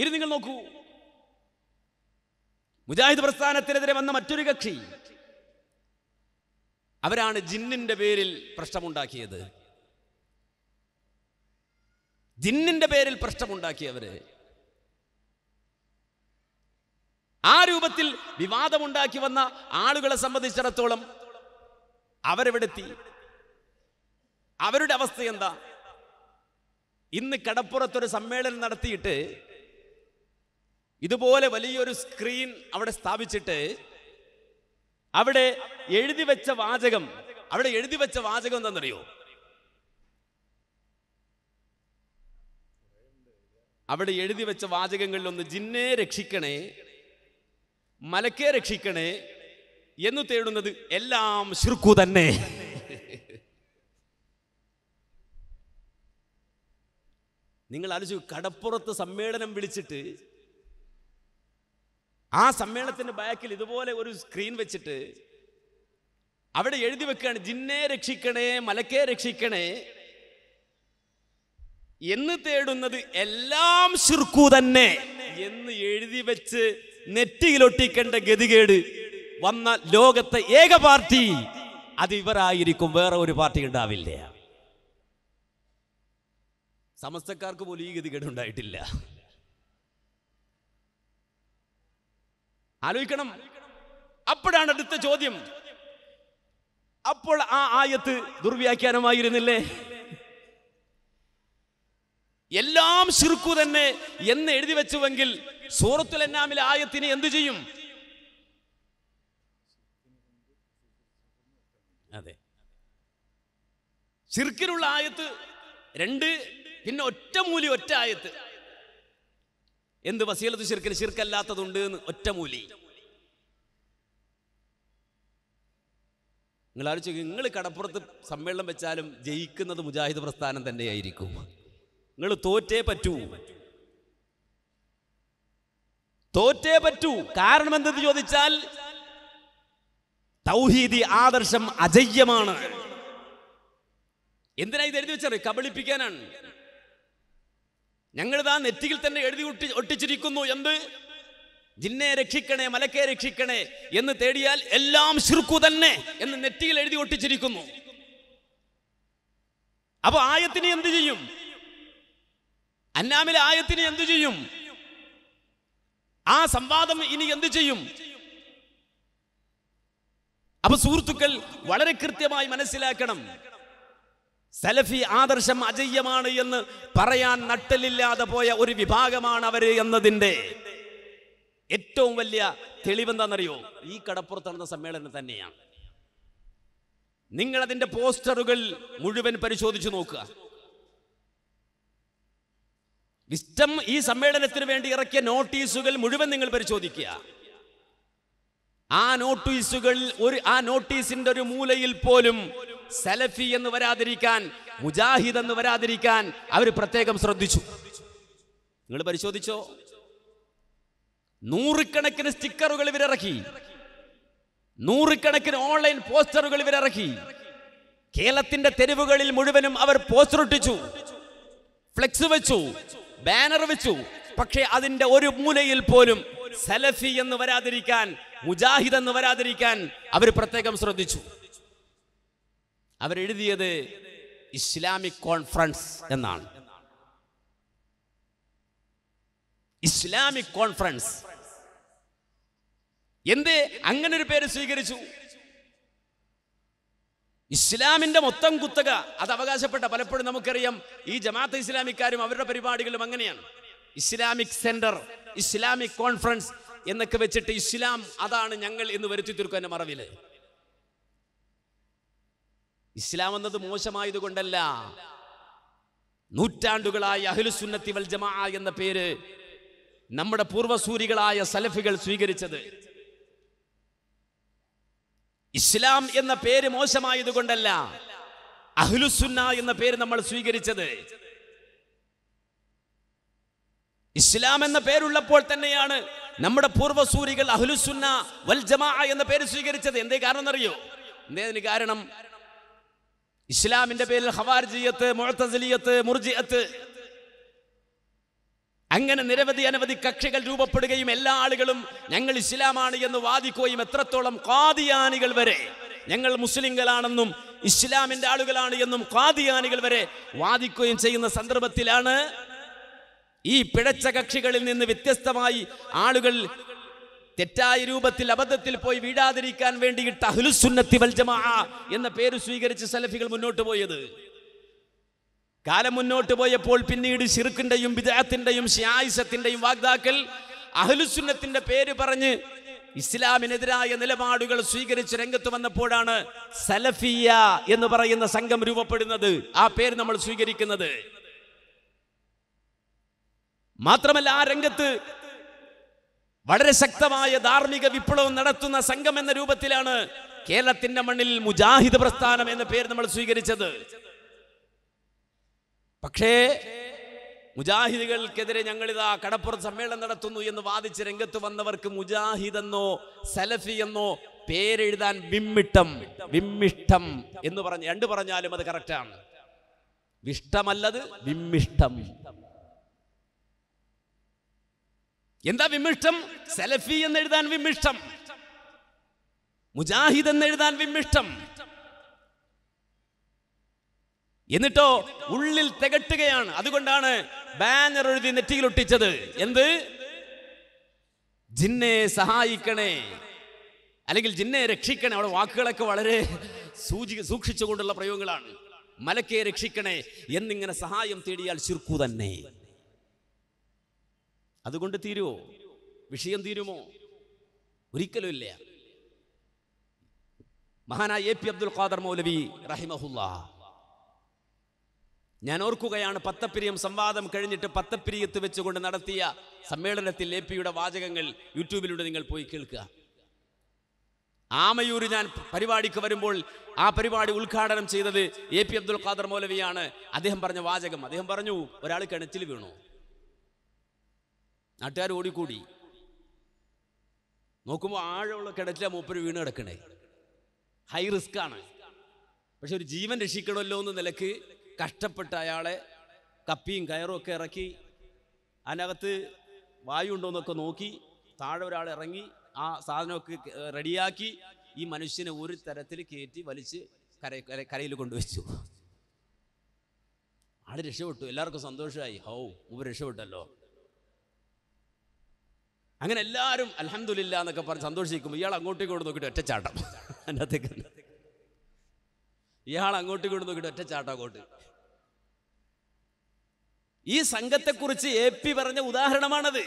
ഇനി നിങ്ങൾ നോക്കൂ മുജാഹിദ് പ്രസ്ഥാനത്തിനെതിരെ വന്ന മറ്റൊരു കക്ഷി അവരാണ് ജിന്നിൻ്റെ പേരിൽ പ്രശ്നമുണ്ടാക്കിയത് ജിന്നിൻ്റെ പേരിൽ പ്രശ്നമുണ്ടാക്കിയവര് ആ രൂപത്തിൽ വിവാദമുണ്ടാക്കി വന്ന ആളുകളെ സംബന്ധിച്ചിടത്തോളം അവരെവിടെത്തി അവരുടെ അവസ്ഥ എന്താ ഇന്ന് കടപ്പുറത്തൊരു സമ്മേളനം നടത്തിയിട്ട് ഇതുപോലെ വലിയൊരു സ്ക്രീൻ അവിടെ സ്ഥാപിച്ചിട്ട് അവിടെ എഴുതി വെച്ച വാചകം അവിടെ എഴുതി വെച്ച വാചകം എന്താണെന്നറിയോ അവിടെ എഴുതി വെച്ച ഒന്ന് ജിന്നെ രക്ഷിക്കണേ മലക്കെ രക്ഷിക്കണേ എന്ന് തേടുന്നത് എല്ലാം ശുർക്കു തന്നെ നിങ്ങൾ ആലോചിച്ചു കടപ്പുറത്ത് സമ്മേളനം വിളിച്ചിട്ട് ആ സമ്മേളനത്തിൻ്റെ ബാക്കിൽ ഇതുപോലെ ഒരു സ്ക്രീൻ വെച്ചിട്ട് അവിടെ എഴുതി വെക്കുകയാണ് ജിന്നെ രക്ഷിക്കണേ മലക്കെ രക്ഷിക്കണേ എന്ന് തേടുന്നത് എല്ലാം ശുർക്കു തന്നെ എന്ന് എഴുതി വെച്ച് നെറ്റിയിലൊട്ടിക്കേണ്ട ഗതികേട് വന്ന ലോകത്തെ ഏക പാർട്ടി അത് ഇവരായിരിക്കും വേറെ ഒരു പാർട്ടി ഉണ്ടാവില്ല സമസ്തക്കാർക്ക് പോലും ഈ ഗതികേട് ഉണ്ടായിട്ടില്ല ആലോചിക്കണം അപ്പോഴാണ് അടുത്ത ചോദ്യം അപ്പോൾ ആ ആയത്ത് ദുർവ്യാഖ്യാനമായിരുന്നില്ലേ എല്ലാം ശിർക്കു തന്നെ എന്ന് എഴുതി വെച്ചുവെങ്കിൽ സൂറത്തുൽ എന്നാമിലെ ആയത്തിനെ എന്തു ചെയ്യും അതെ ശിർക്കിനുള്ള ആയത്ത് രണ്ട് പിന്നെ ഒറ്റമൂലി ഒറ്റ ആയത്ത് എന്ത് വസീലത്ത് ശിർക്കിന് ശിർക്കല്ലാത്തതുണ്ട് എന്ന് ഒറ്റമൂലി നിങ്ങൾ ആലോചിച്ചു നിങ്ങൾ കടപ്പുറത്ത് സമ്മേളനം വെച്ചാലും ജയിക്കുന്നത് മുജാഹിദ് പ്രസ്ഥാനം തന്നെയായിരിക്കും നിങ്ങൾ തോറ്റേ പറ്റൂ തോറ്റേ പറ്റൂ കാരണം എന്തെന്ന് ചോദിച്ചാൽ തൗഹീദി ആദർശം അജയ്യമാണ് എന്തിനാ ഇത് എഴുതി വെച്ചറി കബളിപ്പിക്കാനാണ് ഞങ്ങളിതാ നെറ്റിയിൽ തന്നെ എഴുതി ഒട്ടി ഒട്ടിച്ചിരിക്കുന്നു എന്ത് ജിന്നെ രക്ഷിക്കണേ മലക്കെ രക്ഷിക്കണേ എന്ന് തേടിയാൽ എല്ലാം ശിർക്കു തന്നെ എന്ന് നെറ്റിയിൽ എഴുതി ഒട്ടിച്ചിരിക്കുന്നു അപ്പൊ ആയത്തിന് എന്തു ചെയ്യും അന്നാമിലെ ആയത്തിന് എന്തു ചെയ്യും ആ സംവാദം ഇനി എന്തു ചെയ്യും അപ്പൊ സുഹൃത്തുക്കൾ വളരെ കൃത്യമായി മനസ്സിലാക്കണം സലഫി ആദർശം അജയ്യമാണ് എന്ന് പറയാൻ നട്ടലില്ലാതെ പോയ ഒരു വിഭാഗമാണ് അവര് എന്നതിൻ്റെ ഏറ്റവും വലിയ തെളിവെന്താണെന്നറിയോ ഈ കടപ്പുറത്ത് നടന്ന സമ്മേളനം തന്നെയാണ് നിങ്ങളതിൻ്റെ പോസ്റ്ററുകൾ മുഴുവൻ പരിശോധിച്ചു നോക്കുക വിസ്റ്റം ഈ സമ്മേളനത്തിന് വേണ്ടി ഇറക്കിയ നോട്ടീസുകൾ മുഴുവൻ നിങ്ങൾ പരിശോധിക്കുക ആ നോട്ടീസുകൾ ഒരു ആ നോട്ടീസിന്റെ ഒരു മൂലയിൽ പോലും സലഫി എന്ന് വരാതിരിക്കാൻ മുജാഹിദ് എന്ന് വരാതിരിക്കാൻ അവർ പ്രത്യേകം ശ്രദ്ധിച്ചു നിങ്ങൾ പരിശോധിച്ചോ നൂറുകണക്കിന് സ്റ്റിക്കറുകൾ ഇവരിറക്കി നൂറുകണക്കിന് ഓൺലൈൻ പോസ്റ്ററുകൾ ഇവരിറക്കി കേരളത്തിന്റെ തെരുവുകളിൽ മുഴുവനും അവർ പോസ്റ്റർ ഒട്ടിച്ചു ഫ്ലെക്സ് വെച്ചു ബാനർ വെച്ചു പക്ഷേ അതിന്റെ ഒരു മൂലയിൽ പോലും സലഫി എന്ന് വരാതിരിക്കാൻ മുജാഹിദ് എന്ന് വരാതിരിക്കാൻ അവർ പ്രത്യേകം ശ്രദ്ധിച്ചു അവരെഴുതിയത് ഇസ്ലാമിക് കോൺഫറൻസ് എന്നാണ് ഇസ്ലാമിക് കോൺഫറൻസ് എന്ത് അങ്ങനെ ഒരു പേര് സ്വീകരിച്ചു ഇസ്ലാമിന്റെ മൊത്തം കുത്തക അത് അവകാശപ്പെട്ട പലപ്പോഴും നമുക്കറിയാം ഈ ജമാഅത്ത് ഇസ്ലാമിക്കാരും അവരുടെ പരിപാടികളും അങ്ങനെയാണ് ഇസ്ലാമിക് സെന്റർ ഇസ്ലാമിക് കോൺഫറൻസ് എന്നൊക്കെ വെച്ചിട്ട് ഇസ്ലാം അതാണ് ഞങ്ങൾ എന്ന് വരുത്തി തീർക്കുന്ന മറവില് ഇസ്ലാം എന്നത് മോശമായതുകൊണ്ടല്ല നൂറ്റാണ്ടുകളായി അഹ്ലുസുന്നത്തി വൽ ജമാ എന്ന പേര് നമ്മുടെ പൂർവസൂരികളായ സലഫികൾ സ്വീകരിച്ചത് ഇസ്ലാം എന്ന പേര് മോശമായതുകൊണ്ടല്ല അഹ്ലുസുന്ന എന്ന പേര് നമ്മൾ സ്വീകരിച്ചത് ഇസ്ലാം എന്ന പേരുള്ളപ്പോൾ തന്നെയാണ് നമ്മുടെ പൂർവസൂരികൾ അഹ്ലുസുന്ന വൽ ജമാ എന്ന പേര് സ്വീകരിച്ചത് എന്തേ കാരണം എന്നറിയോ എന്തേ കാരണം ഇസ്ലാമിന്റെ പേരിൽ ഹവാർജിയത്ത് മുഴത്തസലിയത്ത് മുർജിയത്ത് അങ്ങനെ നിരവധി അനവധി കക്ഷികൾ രൂപപ്പെടുകയും എല്ലാ ആളുകളും ഞങ്ങൾ ഇസ്ലാമാണ് എന്ന് വാദിക്കുകയും എത്രത്തോളം കാതിയാനികൾ വരെ ഞങ്ങൾ മുസ്ലിങ്ങളാണെന്നും ഇസ്ലാമിന്റെ ആളുകളാണ് എന്നും കാതിയാനികൾ വരെ വാദിക്കുകയും ചെയ്യുന്ന സന്ദർഭത്തിലാണ് ഈ പിഴച്ച കക്ഷികളിൽ നിന്ന് വ്യത്യസ്തമായി ആളുകൾ തെറ്റായ രൂപത്തിൽ അബദ്ധത്തിൽ പോയി വേണ്ടി വേണ്ടിയിട്ട് അഹ്ലുസുന്നത്തി വൽജമാ എന്ന പേര് സ്വീകരിച്ച് സലഫികൾ മുന്നോട്ട് പോയത് കാലം മുന്നോട്ട് പോയപ്പോൾ പിന്നീട് ഷിർക്കിന്റെയും വിദേഹത്തിന്റെയും ഷ്യായുസത്തിന്റെയും വാഗ്ദാക്കൾ അഹ്ലുസുന്നത്തിന്റെ പേര് പറഞ്ഞ് ഇസ്ലാമിനെതിരായ നിലപാടുകൾ സ്വീകരിച്ച് രംഗത്ത് വന്നപ്പോഴാണ് സലഫിയ എന്ന് പറയുന്ന സംഘം രൂപപ്പെടുന്നത് ആ പേര് നമ്മൾ സ്വീകരിക്കുന്നത് മാത്രമല്ല ആ രംഗത്ത് വളരെ ശക്തമായ ധാർമ്മിക വിപ്ലവം നടത്തുന്ന സംഘം എന്ന രൂപത്തിലാണ് കേരളത്തിന്റെ മണ്ണിൽ മുജാഹിദ് പ്രസ്ഥാനം എന്ന പേര് നമ്മൾ സ്വീകരിച്ചത് പക്ഷേ മുജാഹിദുകൾക്കെതിരെ ഞങ്ങളിതാ കടപ്പുറത്ത് സമ്മേളനം നടത്തുന്നു എന്ന് വാദിച്ച് രംഗത്ത് വന്നവർക്ക് മുജാഹിദ് എന്നോ സലഫി എന്നോ പേരെഴുതാൻ വിമ്മിട്ടം വിമ്മിഷ്ടം എന്ന് പറഞ്ഞ് രണ്ട് പറഞ്ഞാലും അത് കറക്റ്റാണ് വിഷ്ടമല്ലത് വിമ്മിഷ്ടം എന്താ വിമിഷ്ടം സെലഫി എന്നെഴുതാൻ വിമിഷ്ടം മുജാഹിദ് എന്നെഴുതാൻ വിമിഷ്ടം എന്നിട്ടോ ഉള്ളിൽ തികട്ടുകയാണ് അതുകൊണ്ടാണ് ബാനർ എഴുതി നെറ്റിയിലൊട്ടിച്ചത് എന്ത് ജിന്നെ സഹായിക്കണേ അല്ലെങ്കിൽ ജിന്നെ രക്ഷിക്കണേ അവിടെ വാക്കുകളൊക്കെ വളരെ സൂചി സൂക്ഷിച്ചുകൊണ്ടുള്ള പ്രയോഗങ്ങളാണ് മലക്കെ രക്ഷിക്കണേ എന്നിങ്ങനെ സഹായം തേടിയാൽ ചുരുക്കു തന്നെ അതുകൊണ്ട് തീരുമോ വിഷയം തീരുമോ ഇല്ല മഹാനായ എ പി അബ്ദുൽ ഖാദർ മൗലവി റഹിമഹുല്ല ഞാൻ ഓർക്കുകയാണ് പത്തപ്പിരിയം സംവാദം കഴിഞ്ഞിട്ട് പത്തപ്പിരിയത്ത് വെച്ചുകൊണ്ട് നടത്തിയ സമ്മേളനത്തിൽ എ പിയുടെ വാചകങ്ങൾ യൂട്യൂബിലൂടെ നിങ്ങൾ പോയി കേൾക്കുക ആമയൂർ ഞാൻ പരിപാടിക്ക് വരുമ്പോൾ ആ പരിപാടി ഉദ്ഘാടനം ചെയ്തത് എ പി അബ്ദുൽ ഖാദർ മൗലവിയാണ് അദ്ദേഹം പറഞ്ഞ വാചകം അദ്ദേഹം പറഞ്ഞു ഒരാൾ കിണറ്റിൽ വീണു നാട്ടുകാർ ഓടിക്കൂടി നോക്കുമ്പോൾ ആഴമുള്ള കിണറ്റിലെ മൂപ്പര് വീണ് കിടക്കണേ ഹൈ റിസ്ക് ആണ് പക്ഷെ ഒരു ജീവൻ രക്ഷിക്കണമല്ലോ എന്ന നിലക്ക് കഷ്ടപ്പെട്ട് അയാളെ കപ്പിയും കയറും ഒക്കെ ഇറക്കി അതിനകത്ത് വായു ഉണ്ടോന്നൊക്കെ നോക്കി താഴെ ഒരാൾ ഇറങ്ങി ആ സാധനമൊക്കെ റെഡിയാക്കി ഈ മനുഷ്യനെ ഒരു തരത്തിൽ കയറ്റി വലിച്ച് കര കരയിൽ കൊണ്ടുവച്ചു ആള് രക്ഷപ്പെട്ടു എല്ലാവർക്കും സന്തോഷമായി ഹൗ ഉപ രക്ഷപ്പെട്ടല്ലോ അങ്ങനെ എല്ലാവരും അലഹമില്ല എന്നൊക്കെ പറഞ്ഞ് സന്തോഷിക്കുമ്പോൾ ഇയാൾ അങ്ങോട്ടും ഇങ്ങോട്ട് നോക്കിയിട്ട് ഒറ്റച്ചാട്ടം എൻ്റെ ഇയാൾ അങ്ങോട്ടും ഇങ്ങോട്ട് നോക്കിയിട്ട് ഒറ്റച്ചാട്ടം അങ്ങോട്ട് ഈ സംഘത്തെക്കുറിച്ച് എ പി പറഞ്ഞ ഉദാഹരണമാണത്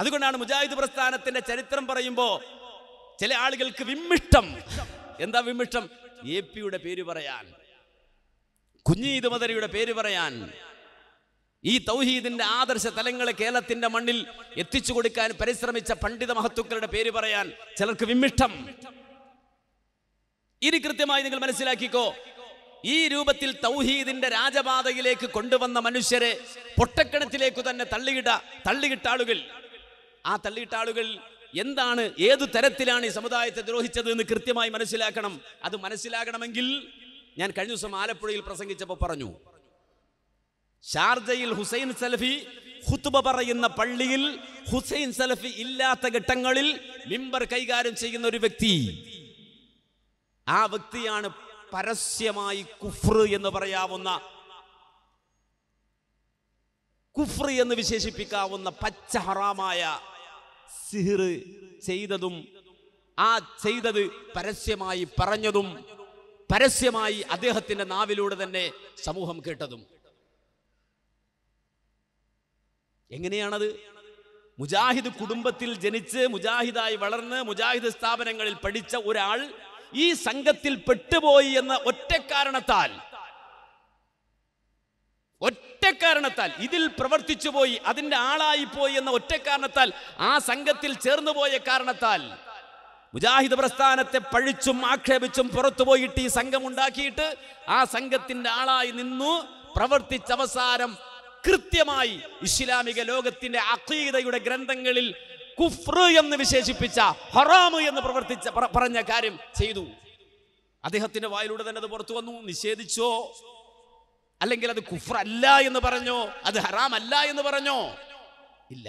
അതുകൊണ്ടാണ് മുജാഹിദ് പ്രസ്ഥാനത്തിന്റെ ചരിത്രം പറയുമ്പോൾ ചില ആളുകൾക്ക് വിമ്മിഷ്ടം എന്താ വിമ്മിഷ്ടം എ പിയുടെ പേര് പറയാൻ കുഞ്ഞീത് മദരിയുടെ പേര് പറയാൻ ഈ തൗഹീദിന്റെ ആദർശ തലങ്ങളെ കേരളത്തിന്റെ മണ്ണിൽ എത്തിച്ചു കൊടുക്കാൻ പരിശ്രമിച്ച പണ്ഡിത മഹത്തുക്കളുടെ പേര് പറയാൻ ചിലർക്ക് വിമ്മിഷ്ടം ഇനി കൃത്യമായി നിങ്ങൾ മനസ്സിലാക്കിക്കോ ഈ രൂപത്തിൽ തൗഹീദിന്റെ രാജപാതയിലേക്ക് കൊണ്ടുവന്ന മനുഷ്യരെ പൊട്ടക്കിണത്തിലേക്ക് തന്നെ തള്ളിയിട തള്ളിയിട്ട ആളുകൾ ആ തള്ളിയിട്ട ആളുകൾ എന്താണ് ഏതു തരത്തിലാണ് ഈ സമുദായത്തെ ദ്രോഹിച്ചത് എന്ന് കൃത്യമായി മനസ്സിലാക്കണം അത് മനസ്സിലാകണമെങ്കിൽ ഞാൻ കഴിഞ്ഞ ദിവസം ആലപ്പുഴയിൽ പ്രസംഗിച്ചപ്പോൾ പറഞ്ഞു ഷാർജയിൽ ഹുസൈൻ സലഫി ഹുത്തുബ പറയുന്ന പള്ളിയിൽ ഹുസൈൻ സലഫി ഇല്ലാത്ത ഘട്ടങ്ങളിൽ മിമ്പർ കൈകാര്യം ചെയ്യുന്ന ഒരു വ്യക്തി ആ വ്യക്തിയാണ് പരസ്യമായി കുഫ്ർ എന്ന് പറയാവുന്ന കുഫ്ർ എന്ന് വിശേഷിപ്പിക്കാവുന്ന പച്ച ഹറാമായ സിഹിർ ചെയ്തതും ആ ചെയ്തത് പരസ്യമായി പറഞ്ഞതും പരസ്യമായി അദ്ദേഹത്തിന്റെ നാവിലൂടെ തന്നെ സമൂഹം കേട്ടതും എങ്ങനെയാണത് മുജാഹിദ് കുടുംബത്തിൽ ജനിച്ച് മുജാഹിദായി വളർന്ന് മുജാഹിദ് സ്ഥാപനങ്ങളിൽ പഠിച്ച ഒരാൾ ഈ സംഘത്തിൽ പെട്ടുപോയി എന്ന ഒറ്റ കാരണത്താൽ ഒറ്റ കാരണത്താൽ ഇതിൽ പ്രവർത്തിച്ചു പോയി അതിന്റെ ആളായി പോയി എന്ന ഒറ്റ കാരണത്താൽ ആ സംഘത്തിൽ ചേർന്നു പോയ കാരണത്താൽ മുജാഹിദ് പ്രസ്ഥാനത്തെ പഴിച്ചും ആക്ഷേപിച്ചും പുറത്തുപോയിട്ട് ഈ സംഘം ഉണ്ടാക്കിയിട്ട് ആ സംഘത്തിന്റെ ആളായി നിന്നു പ്രവർത്തിച്ചവസാനം കൃത്യമായി ഇസ്ലാമിക ലോകത്തിന്റെ അഖീദയുടെ ഗ്രന്ഥങ്ങളിൽ കുഫ്ര എന്ന് വിശേഷിപ്പിച്ച ഹറാമ് എന്ന് പ്രവർത്തിച്ച പറഞ്ഞ കാര്യം ചെയ്തു അദ്ദേഹത്തിന്റെ വായിലൂടെ തന്നെ അത് പുറത്തു വന്നു നിഷേധിച്ചോ അല്ലെങ്കിൽ അത് കുഫ്രല്ല അല്ല എന്ന് പറഞ്ഞോ അത് ഹറാം അല്ല എന്ന് പറഞ്ഞോ ഇല്ല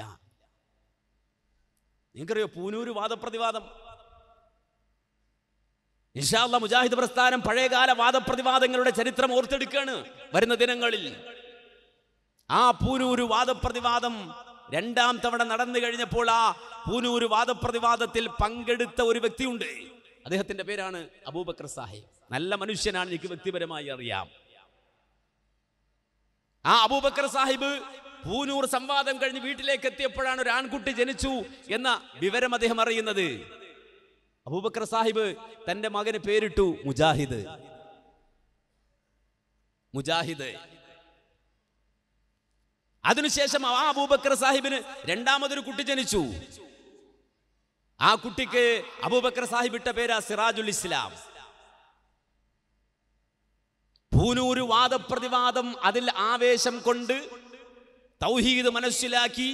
നിങ്ങൾക്കറിയോ പൂനൂര് വാദപ്രതിവാദം നിഷാദ മുജാഹിദ് പ്രസ്ഥാനം പഴയകാല വാദപ്രതിവാദങ്ങളുടെ ചരിത്രം ഓർത്തെടുക്കുകയാണ് വരുന്ന ദിനങ്ങളിൽ ആ പൂനൂര് വാദപ്രതിവാദം രണ്ടാം തവണ നടന്നു കഴിഞ്ഞപ്പോൾ ആ പൂനൂര് വാദപ്രതിവാദത്തിൽ പങ്കെടുത്ത ഒരു വ്യക്തിയുണ്ട് അദ്ദേഹത്തിന്റെ പേരാണ് അബൂബക്കർ സാഹിബ് നല്ല മനുഷ്യനാണ് എനിക്ക് വ്യക്തിപരമായി അറിയാം ആ അബൂബക്കർ സാഹിബ് പൂനൂർ സംവാദം കഴിഞ്ഞ് വീട്ടിലേക്ക് എത്തിയപ്പോഴാണ് ഒരു ആൺകുട്ടി ജനിച്ചു എന്ന വിവരം അദ്ദേഹം അറിയുന്നത് അബൂബക്കർ സാഹിബ് തന്റെ മകന് പേരിട്ടു മുജാഹിദ് മുജാഹിദ് അതിനുശേഷം ആ അബൂബക്കർ സാഹിബിന് രണ്ടാമതൊരു കുട്ടി ജനിച്ചു ആ കുട്ടിക്ക് അബൂബക്കർ സാഹിബ് ഇട്ട പേരാ സിറാജുൽ ഇസ്ലാം പൂനൂര് വാദപ്രതിവാദം അതിൽ ആവേശം കൊണ്ട് തൗഹീദ് മനസ്സിലാക്കി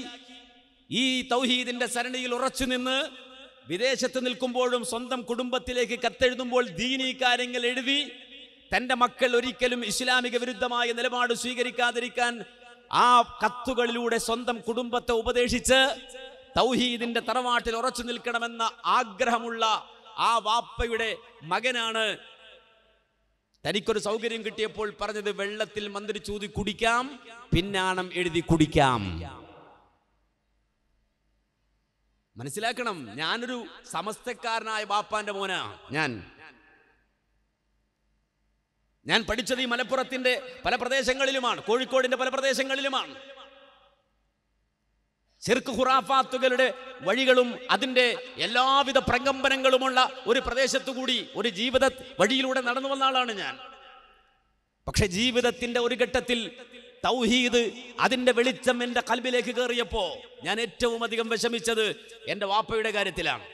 ഈ തൗഹീദിന്റെ സരണിയിൽ ഉറച്ചു നിന്ന് വിദേശത്ത് നിൽക്കുമ്പോഴും സ്വന്തം കുടുംബത്തിലേക്ക് കത്തെഴുതുമ്പോൾ ദീനീ കാര്യങ്ങൾ എഴുതി തന്റെ മക്കൾ ഒരിക്കലും ഇസ്ലാമിക വിരുദ്ധമായ നിലപാട് സ്വീകരിക്കാതിരിക്കാൻ ആ കത്തുകളിലൂടെ സ്വന്തം കുടുംബത്തെ ഉപദേശിച്ച് തൗഹീദിന്റെ തറവാട്ടിൽ ഉറച്ചു നിൽക്കണമെന്ന ആഗ്രഹമുള്ള ആ വാപ്പയുടെ മകനാണ് തനിക്കൊരു സൗകര്യം കിട്ടിയപ്പോൾ പറഞ്ഞത് വെള്ളത്തിൽ മന്ത്രിച്ചൂതി കുടിക്കാം പിന്നാണം എഴുതി കുടിക്കാം മനസ്സിലാക്കണം ഞാനൊരു സമസ്തക്കാരനായ ബാപ്പാന്റെ മോനാ ഞാൻ ഞാൻ പഠിച്ചത് ഈ മലപ്പുറത്തിൻ്റെ പല പ്രദേശങ്ങളിലുമാണ് കോഴിക്കോടിൻ്റെ പല പ്രദേശങ്ങളിലുമാണ് ചെറുക്ക് ഹുറാഫാത്തുകളുടെ വഴികളും അതിൻ്റെ എല്ലാവിധ പ്രകമ്പനങ്ങളുമുള്ള ഒരു പ്രദേശത്തു കൂടി ഒരു ജീവിത വഴിയിലൂടെ നടന്നു വന്ന ആളാണ് ഞാൻ പക്ഷെ ജീവിതത്തിൻ്റെ ഒരു ഘട്ടത്തിൽ തൗഹീദ് അതിൻ്റെ വെളിച്ചം എൻ്റെ കൽബിലേക്ക് കയറിയപ്പോൾ ഞാൻ ഏറ്റവും അധികം വിഷമിച്ചത് എൻ്റെ വാപ്പയുടെ കാര്യത്തിലാണ്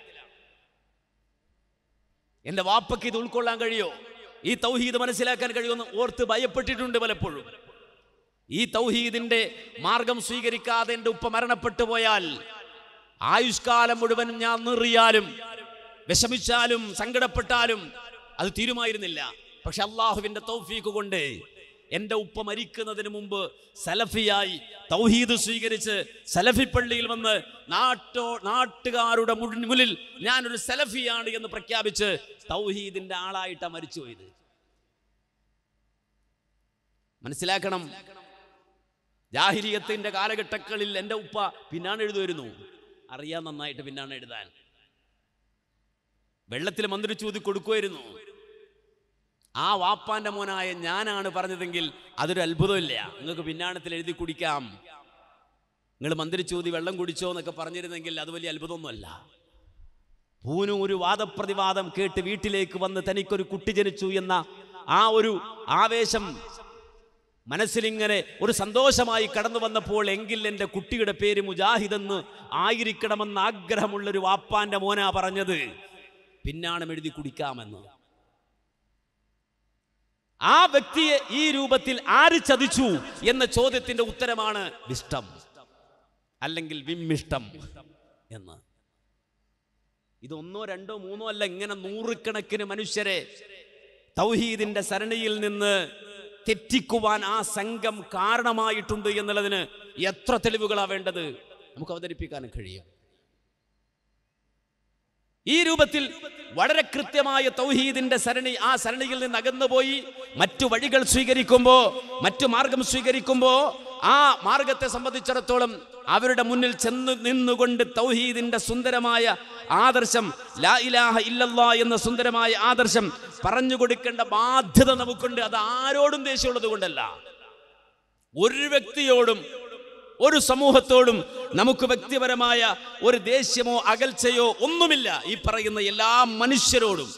എൻ്റെ വാപ്പയ്ക്ക് ഇത് ഉൾക്കൊള്ളാൻ കഴിയുമോ ഈ തൗഹീദ് മനസ്സിലാക്കാൻ കഴിയുമെന്ന് ഓർത്ത് ഭയപ്പെട്ടിട്ടുണ്ട് പലപ്പോഴും ഈ തൗഹീദിന്റെ മാർഗം സ്വീകരിക്കാതെ എൻ്റെ ഉപ്പ മരണപ്പെട്ടു പോയാൽ ആയുഷ്കാലം മുഴുവൻ ഞാൻ നിറിയാലും വിഷമിച്ചാലും സങ്കടപ്പെട്ടാലും അത് തീരുമായിരുന്നില്ല പക്ഷെ അള്ളാഹുവിന്റെ തൗഫീഖ് കൊണ്ട് എൻ്റെ ഉപ്പ മരിക്കുന്നതിന് മുമ്പ് സലഫിയായി തൗഹീദ് സ്വീകരിച്ച് സലഫി പള്ളിയിൽ വന്ന് നാട്ടോ നാട്ടുകാരുടെ മുന്നിൽ ഞാനൊരു സലഫിയാണ് എന്ന് പ്രഖ്യാപിച്ച് തൗഹീദിൻ്റെ ആളായിട്ടാണ് മരിച്ചുപോയത് മനസ്സിലാക്കണം ജാഹിരിയത്തിൻ്റെ കാലഘട്ടങ്ങളിൽ എൻ്റെ ഉപ്പ പിന്നാണ് എഴുതുവരുന്നു അറിയാൻ നന്നായിട്ട് പിന്നാണ് എഴുതാൻ വെള്ളത്തിൽ മന്ത്രിച്ചു ഊതി കൊടുക്കുമായിരുന്നു ആ വാപ്പാന്റെ മോനായ ഞാനാണ് പറഞ്ഞതെങ്കിൽ അതൊരു അത്ഭുതമില്ല നിങ്ങൾക്ക് പിന്നാണത്തിൽ എഴുതി കുടിക്കാം നിങ്ങൾ മന്ത്രിച്ചൂതി വെള്ളം കുടിച്ചോ എന്നൊക്കെ പറഞ്ഞിരുന്നെങ്കിൽ അത് വലിയ അത്ഭുതമൊന്നുമല്ല പൂനു ഒരു വാദപ്രതിവാദം കേട്ട് വീട്ടിലേക്ക് വന്ന് തനിക്കൊരു കുട്ടി ജനിച്ചു എന്ന ആ ഒരു ആവേശം മനസ്സിലിങ്ങനെ ഒരു സന്തോഷമായി കടന്നു വന്നപ്പോൾ എങ്കിൽ എൻ്റെ കുട്ടിയുടെ പേര് മുജാഹിദെന്ന് ആയിരിക്കണമെന്ന് ആഗ്രഹമുള്ളൊരു വാപ്പാന്റെ മോനാ പറഞ്ഞത് പിന്നാണം എഴുതി കുടിക്കാമെന്ന് ആ വ്യക്തിയെ ഈ രൂപത്തിൽ ആര് ചതിച്ചു എന്ന ചോദ്യത്തിന്റെ ഉത്തരമാണ് വിഷ്ടം അല്ലെങ്കിൽ വിമ്മിഷ്ടം എന്ന് ഇതൊന്നോ രണ്ടോ മൂന്നോ അല്ല ഇങ്ങനെ നൂറുകണക്കിന് മനുഷ്യരെ തൗഹീദിന്റെ സരണിയിൽ നിന്ന് തെറ്റിക്കുവാൻ ആ സംഘം കാരണമായിട്ടുണ്ട് എന്നുള്ളതിന് എത്ര തെളിവുകളാ വേണ്ടത് നമുക്ക് അവതരിപ്പിക്കാനും കഴിയും ഈ രൂപത്തിൽ വളരെ കൃത്യമായ തൗഹീദിന്റെ സരണി ആ സരണിയിൽ നിന്ന് അകന്നുപോയി മറ്റു വഴികൾ സ്വീകരിക്കുമ്പോൾ മറ്റു മാർഗം സ്വീകരിക്കുമ്പോൾ ആ മാർഗത്തെ സംബന്ധിച്ചിടത്തോളം അവരുടെ മുന്നിൽ ചെന്ന് നിന്നുകൊണ്ട് തൗഹീദിന്റെ സുന്ദരമായ ആദർശം ലാ ഇലാഹ ഇല്ലല്ലാ എന്ന സുന്ദരമായ ആദർശം പറഞ്ഞു കൊടുക്കേണ്ട ബാധ്യത നമുക്കുണ്ട് അത് ആരോടും ദേഷ്യമുള്ളത് കൊണ്ടല്ല ഒരു വ്യക്തിയോടും ഒരു സമൂഹത്തോടും നമുക്ക് വ്യക്തിപരമായ ഒരു ദേഷ്യമോ അകൽച്ചയോ ഒന്നുമില്ല ഈ പറയുന്ന എല്ലാ മനുഷ്യരോടും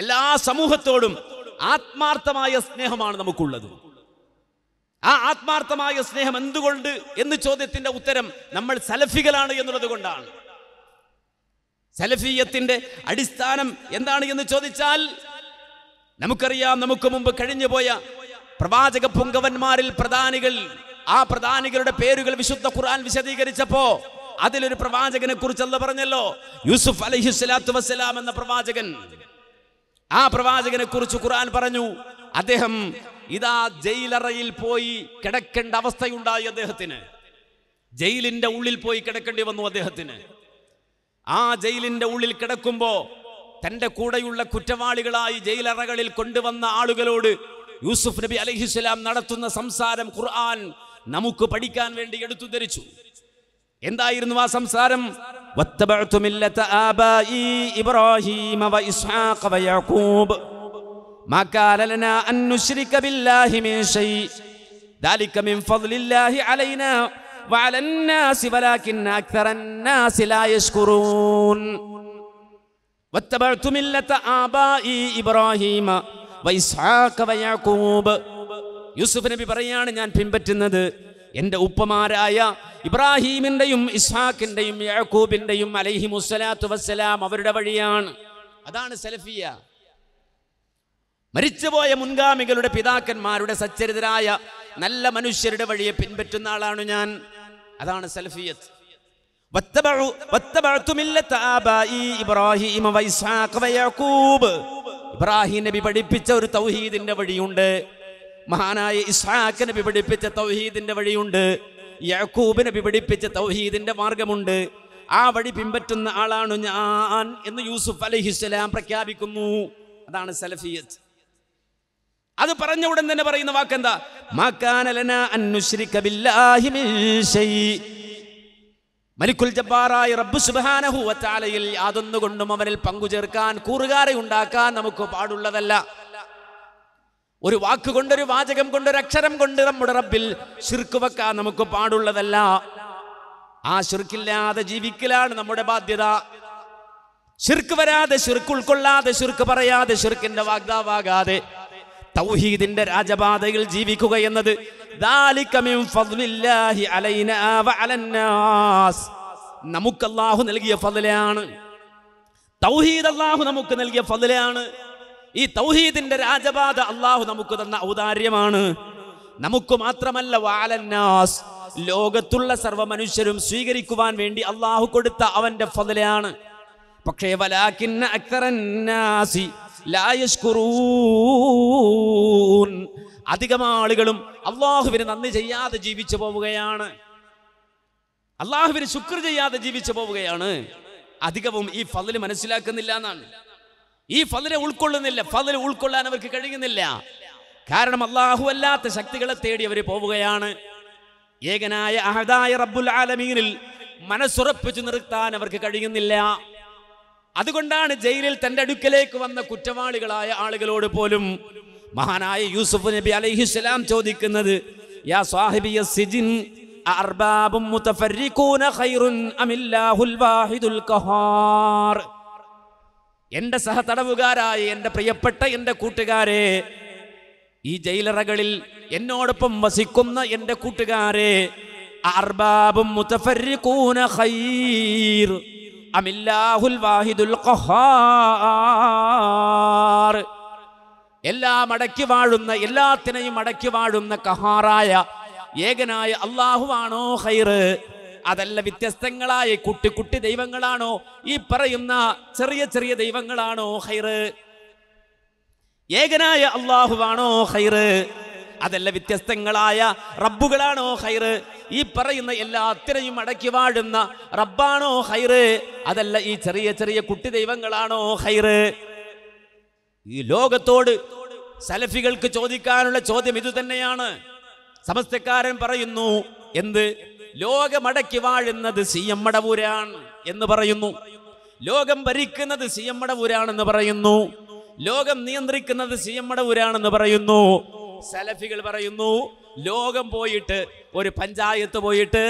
എല്ലാ സമൂഹത്തോടും ആത്മാർത്ഥമായ സ്നേഹമാണ് നമുക്കുള്ളത് ആ ആത്മാർത്ഥമായ സ്നേഹം എന്തുകൊണ്ട് എന്ന് ചോദ്യത്തിന്റെ ഉത്തരം നമ്മൾ സലഫികളാണ് എന്നുള്ളത് കൊണ്ടാണ് സലഫീയത്തിന്റെ അടിസ്ഥാനം എന്താണ് എന്ന് ചോദിച്ചാൽ നമുക്കറിയാം നമുക്ക് മുമ്പ് കഴിഞ്ഞുപോയ പ്രവാചക പുങ്കവന്മാരിൽ പ്രധാനികൾ ആ പ്രധാനികളുടെ പേരുകൾ വിശുദ്ധ ഖുർആൻ വിശദീകരിച്ചപ്പോ അതിലൊരു പ്രവാചകനെ കുറിച്ചല്ല പറഞ്ഞല്ലോ യൂസുഫ് അലഹി സ്വലാത്തു വസ്സലാം എന്ന പ്രവാചകൻ ആ പ്രവാചകനെ കുറിച്ച് ഖുർആൻ പറഞ്ഞു അദ്ദേഹം ഇതാ ജയിലറയിൽ പോയി കിടക്കേണ്ട അവസ്ഥയുണ്ടായി അദ്ദേഹത്തിന് ജയിലിന്റെ ഉള്ളിൽ പോയി കിടക്കേണ്ടി വന്നു അദ്ദേഹത്തിന് ആ ജയിലിന്റെ ഉള്ളിൽ കിടക്കുമ്പോൾ തന്റെ കൂടെയുള്ള കുറ്റവാളികളായി ജയിലറകളിൽ കൊണ്ടുവന്ന ആളുകളോട് യൂസുഫ് നബി അലഹിസ്ലാം നടത്തുന്ന സംസാരം ഖുർആൻ നമുക്ക് പഠിക്കാൻ വേണ്ടി എടുത്തു ധരിച്ചു എന്തായിരുന്നു ആ സംസാരം ഇബ്രാഹിം യൂസുഫ് നബി പറയാണ് ഞാൻ പിൻപറ്റുന്നത് എൻ്റെ ഉപ്പമാരായ ഇബ്രാഹീമിൻ്റെയും ഇസ്ഹാഖിൻ്റെയും യാക്കൂബിൻ്റെയും അലഹി മുസ്സലാത്തു വസ്സലാം അവരുടെ വഴിയാണ് അതാണ് സെലഫിയ മരിച്ചുപോയ മുൻഗാമികളുടെ പിതാക്കന്മാരുടെ സച്ചരിതരായ നല്ല മനുഷ്യരുടെ വഴിയെ പിൻപറ്റുന്ന ആളാണ് ഞാൻ അതാണ് സെൽഫിയത്ത് ഇബ്രാഹിം നബി പഠിപ്പിച്ച ഒരു തൗഹീദിന്റെ വഴിയുണ്ട് മഹാനായ ഇസ്ഹാഖ് നബി പഠിപ്പിച്ച തൗഹീദിന്റെ വഴിയുണ്ട് യാക്കൂബ് നബി പഠിപ്പിച്ച തൗഹീദിന്റെ മാർഗമുണ്ട് ആ വഴി പിൻപറ്റുന്ന ആളാണ് ഞാൻ എന്ന് യൂസുഫ് അലഹിസ്ലാം പ്രഖ്യാപിക്കുന്നു അതാണ് സലഫിയത്ത് അത് പറഞ്ഞ ഉടൻ തന്നെ പറയുന്ന വാക്കെന്താ മലിക്കുൽ ജബ്ബാറായ റബ്ബു സുബാനഹു വത്താലയിൽ യാതൊന്നുകൊണ്ടും അവനിൽ പങ്കുചേർക്കാൻ കൂറുകാരെ ഉണ്ടാക്കാൻ നമുക്ക് പാടുള്ളതല്ല ഒരു വാക്കുകൊണ്ട് ഒരു വാചകം കൊണ്ട് ഒരു അക്ഷരം കൊണ്ട് നമ്മുടെ റബ്ബിൽ ശിർക്ക് വെക്കാൻ നമുക്ക് പാടുള്ളതല്ല ആ ശിർക്കില്ലാതെ ജീവിക്കലാണ് നമ്മുടെ ബാധ്യത ശിർക്ക് വരാതെ ശിർക്ക് ഉൾക്കൊള്ളാതെ ശിർക്ക് പറയാതെ ശിർക്കിന്റെ വാഗ്ദാവാകാതെ തൗഹീദിന്റെ രാജപാതയിൽ ജീവിക്കുക എന്നത് നമുക്ക് അള്ളാഹു നൽകിയ ഫതിലാണ് തൗഹീദ് അള്ളാഹു നമുക്ക് നൽകിയ ഫതിലാണ് ഈ തൗഹീദിന്റെ രാജപാത അള്ളാഹു നമുക്ക് തന്ന ഔദാര്യമാണ് നമുക്ക് മാത്രമല്ല വാലന്നാസ് ലോകത്തുള്ള സർവ്വ മനുഷ്യരും സ്വീകരിക്കുവാൻ വേണ്ടി അള്ളാഹു കൊടുത്ത അവന്റെ ഫതിലാണ് പക്ഷേ വലാക്കിന്ന അധികം ആളുകളും അള്ളാഹുവിന് നന്ദി ചെയ്യാതെ ജീവിച്ചു പോവുകയാണ് അള്ളാഹുവിന് ശുക്ർ ചെയ്യാതെ ജീവിച്ചു പോവുകയാണ് അധികവും ഈ ഫതില് മനസ്സിലാക്കുന്നില്ല എന്നാണ് ഈ ഫതിലെ ഉൾക്കൊള്ളുന്നില്ല ഫതിൽ ഉൾക്കൊള്ളാൻ അവർക്ക് കഴിയുന്നില്ല കാരണം അള്ളാഹു അല്ലാത്ത ശക്തികളെ തേടി അവർ പോവുകയാണ് ഏകനായ അഹദായ റബ്ബുൽ ആലമീനിൽ മനസ്സുറപ്പിച്ചു നിർത്താൻ അവർക്ക് കഴിയുന്നില്ല അതുകൊണ്ടാണ് ജയിലിൽ തൻ്റെ അടുക്കലേക്ക് വന്ന കുറ്റവാളികളായ ആളുകളോട് പോലും മഹാനായ യൂസുഫ് നബി അലൈഹിസ്സലാം ചോദിക്കുന്നത് യാ സാഹിബിയ സിജിൻ അർബാബും ഖൈറുൻ അമില്ലാഹുൽ വാഹിദുൽ ഖഹാർ എൻ്റെ സഹതടവുകാരായ എൻ്റെ പ്രിയപ്പെട്ട എൻ്റെ കൂട്ടുകാരെ ഈ ജയിലറകളിൽ എന്നോടൊപ്പം വസിക്കുന്ന എൻ്റെ കൂട്ടുകാരെ അർബാബും മുതഫരിഖൂന ഖൈർ അമില്ലാഹുൽ വാഹിദുൽ ഖഹാർ എല്ലാം അടക്കി വാഴുന്ന എല്ലാത്തിനെയും അടക്കി വാഴുന്ന കഹാറായ ഏകനായ ആണോ ഖൈർ അതല്ല വ്യത്യസ്തങ്ങളായ കുട്ടി കുട്ടി ദൈവങ്ങളാണോ ഈ പറയുന്ന ചെറിയ ചെറിയ ദൈവങ്ങളാണോ ഹൈറ് ഏകനായ അള്ളാഹുവാണോ ഹൈറ് അതല്ല വ്യത്യസ്തങ്ങളായ റബ്ബുകളാണോ ഹൈറ് ഈ പറയുന്ന എല്ലാത്തിനെയും അടക്കി വാഴുന്ന റബ്ബാണോ ഹൈറ് അതല്ല ഈ ചെറിയ ചെറിയ കുട്ടി ദൈവങ്ങളാണോ ഹൈറ് ഈ ലോകത്തോട് സലഫികൾക്ക് ചോദിക്കാനുള്ള ചോദ്യം ഇതുതന്നെയാണ് സമസ്തക്കാരൻ പറയുന്നു എന്ത് ലോകമടക്കി വാഴുന്നത് സി എം എന്ന് പറയുന്നു ലോകം ഭരിക്കുന്നത് സി എം മടവൂരാണെന്ന് പറയുന്നു ലോകം നിയന്ത്രിക്കുന്നത് സി എം മടവൂരാണെന്ന് പറയുന്നു സലഫികൾ പറയുന്നു ലോകം പോയിട്ട് ഒരു പഞ്ചായത്ത് പോയിട്ട്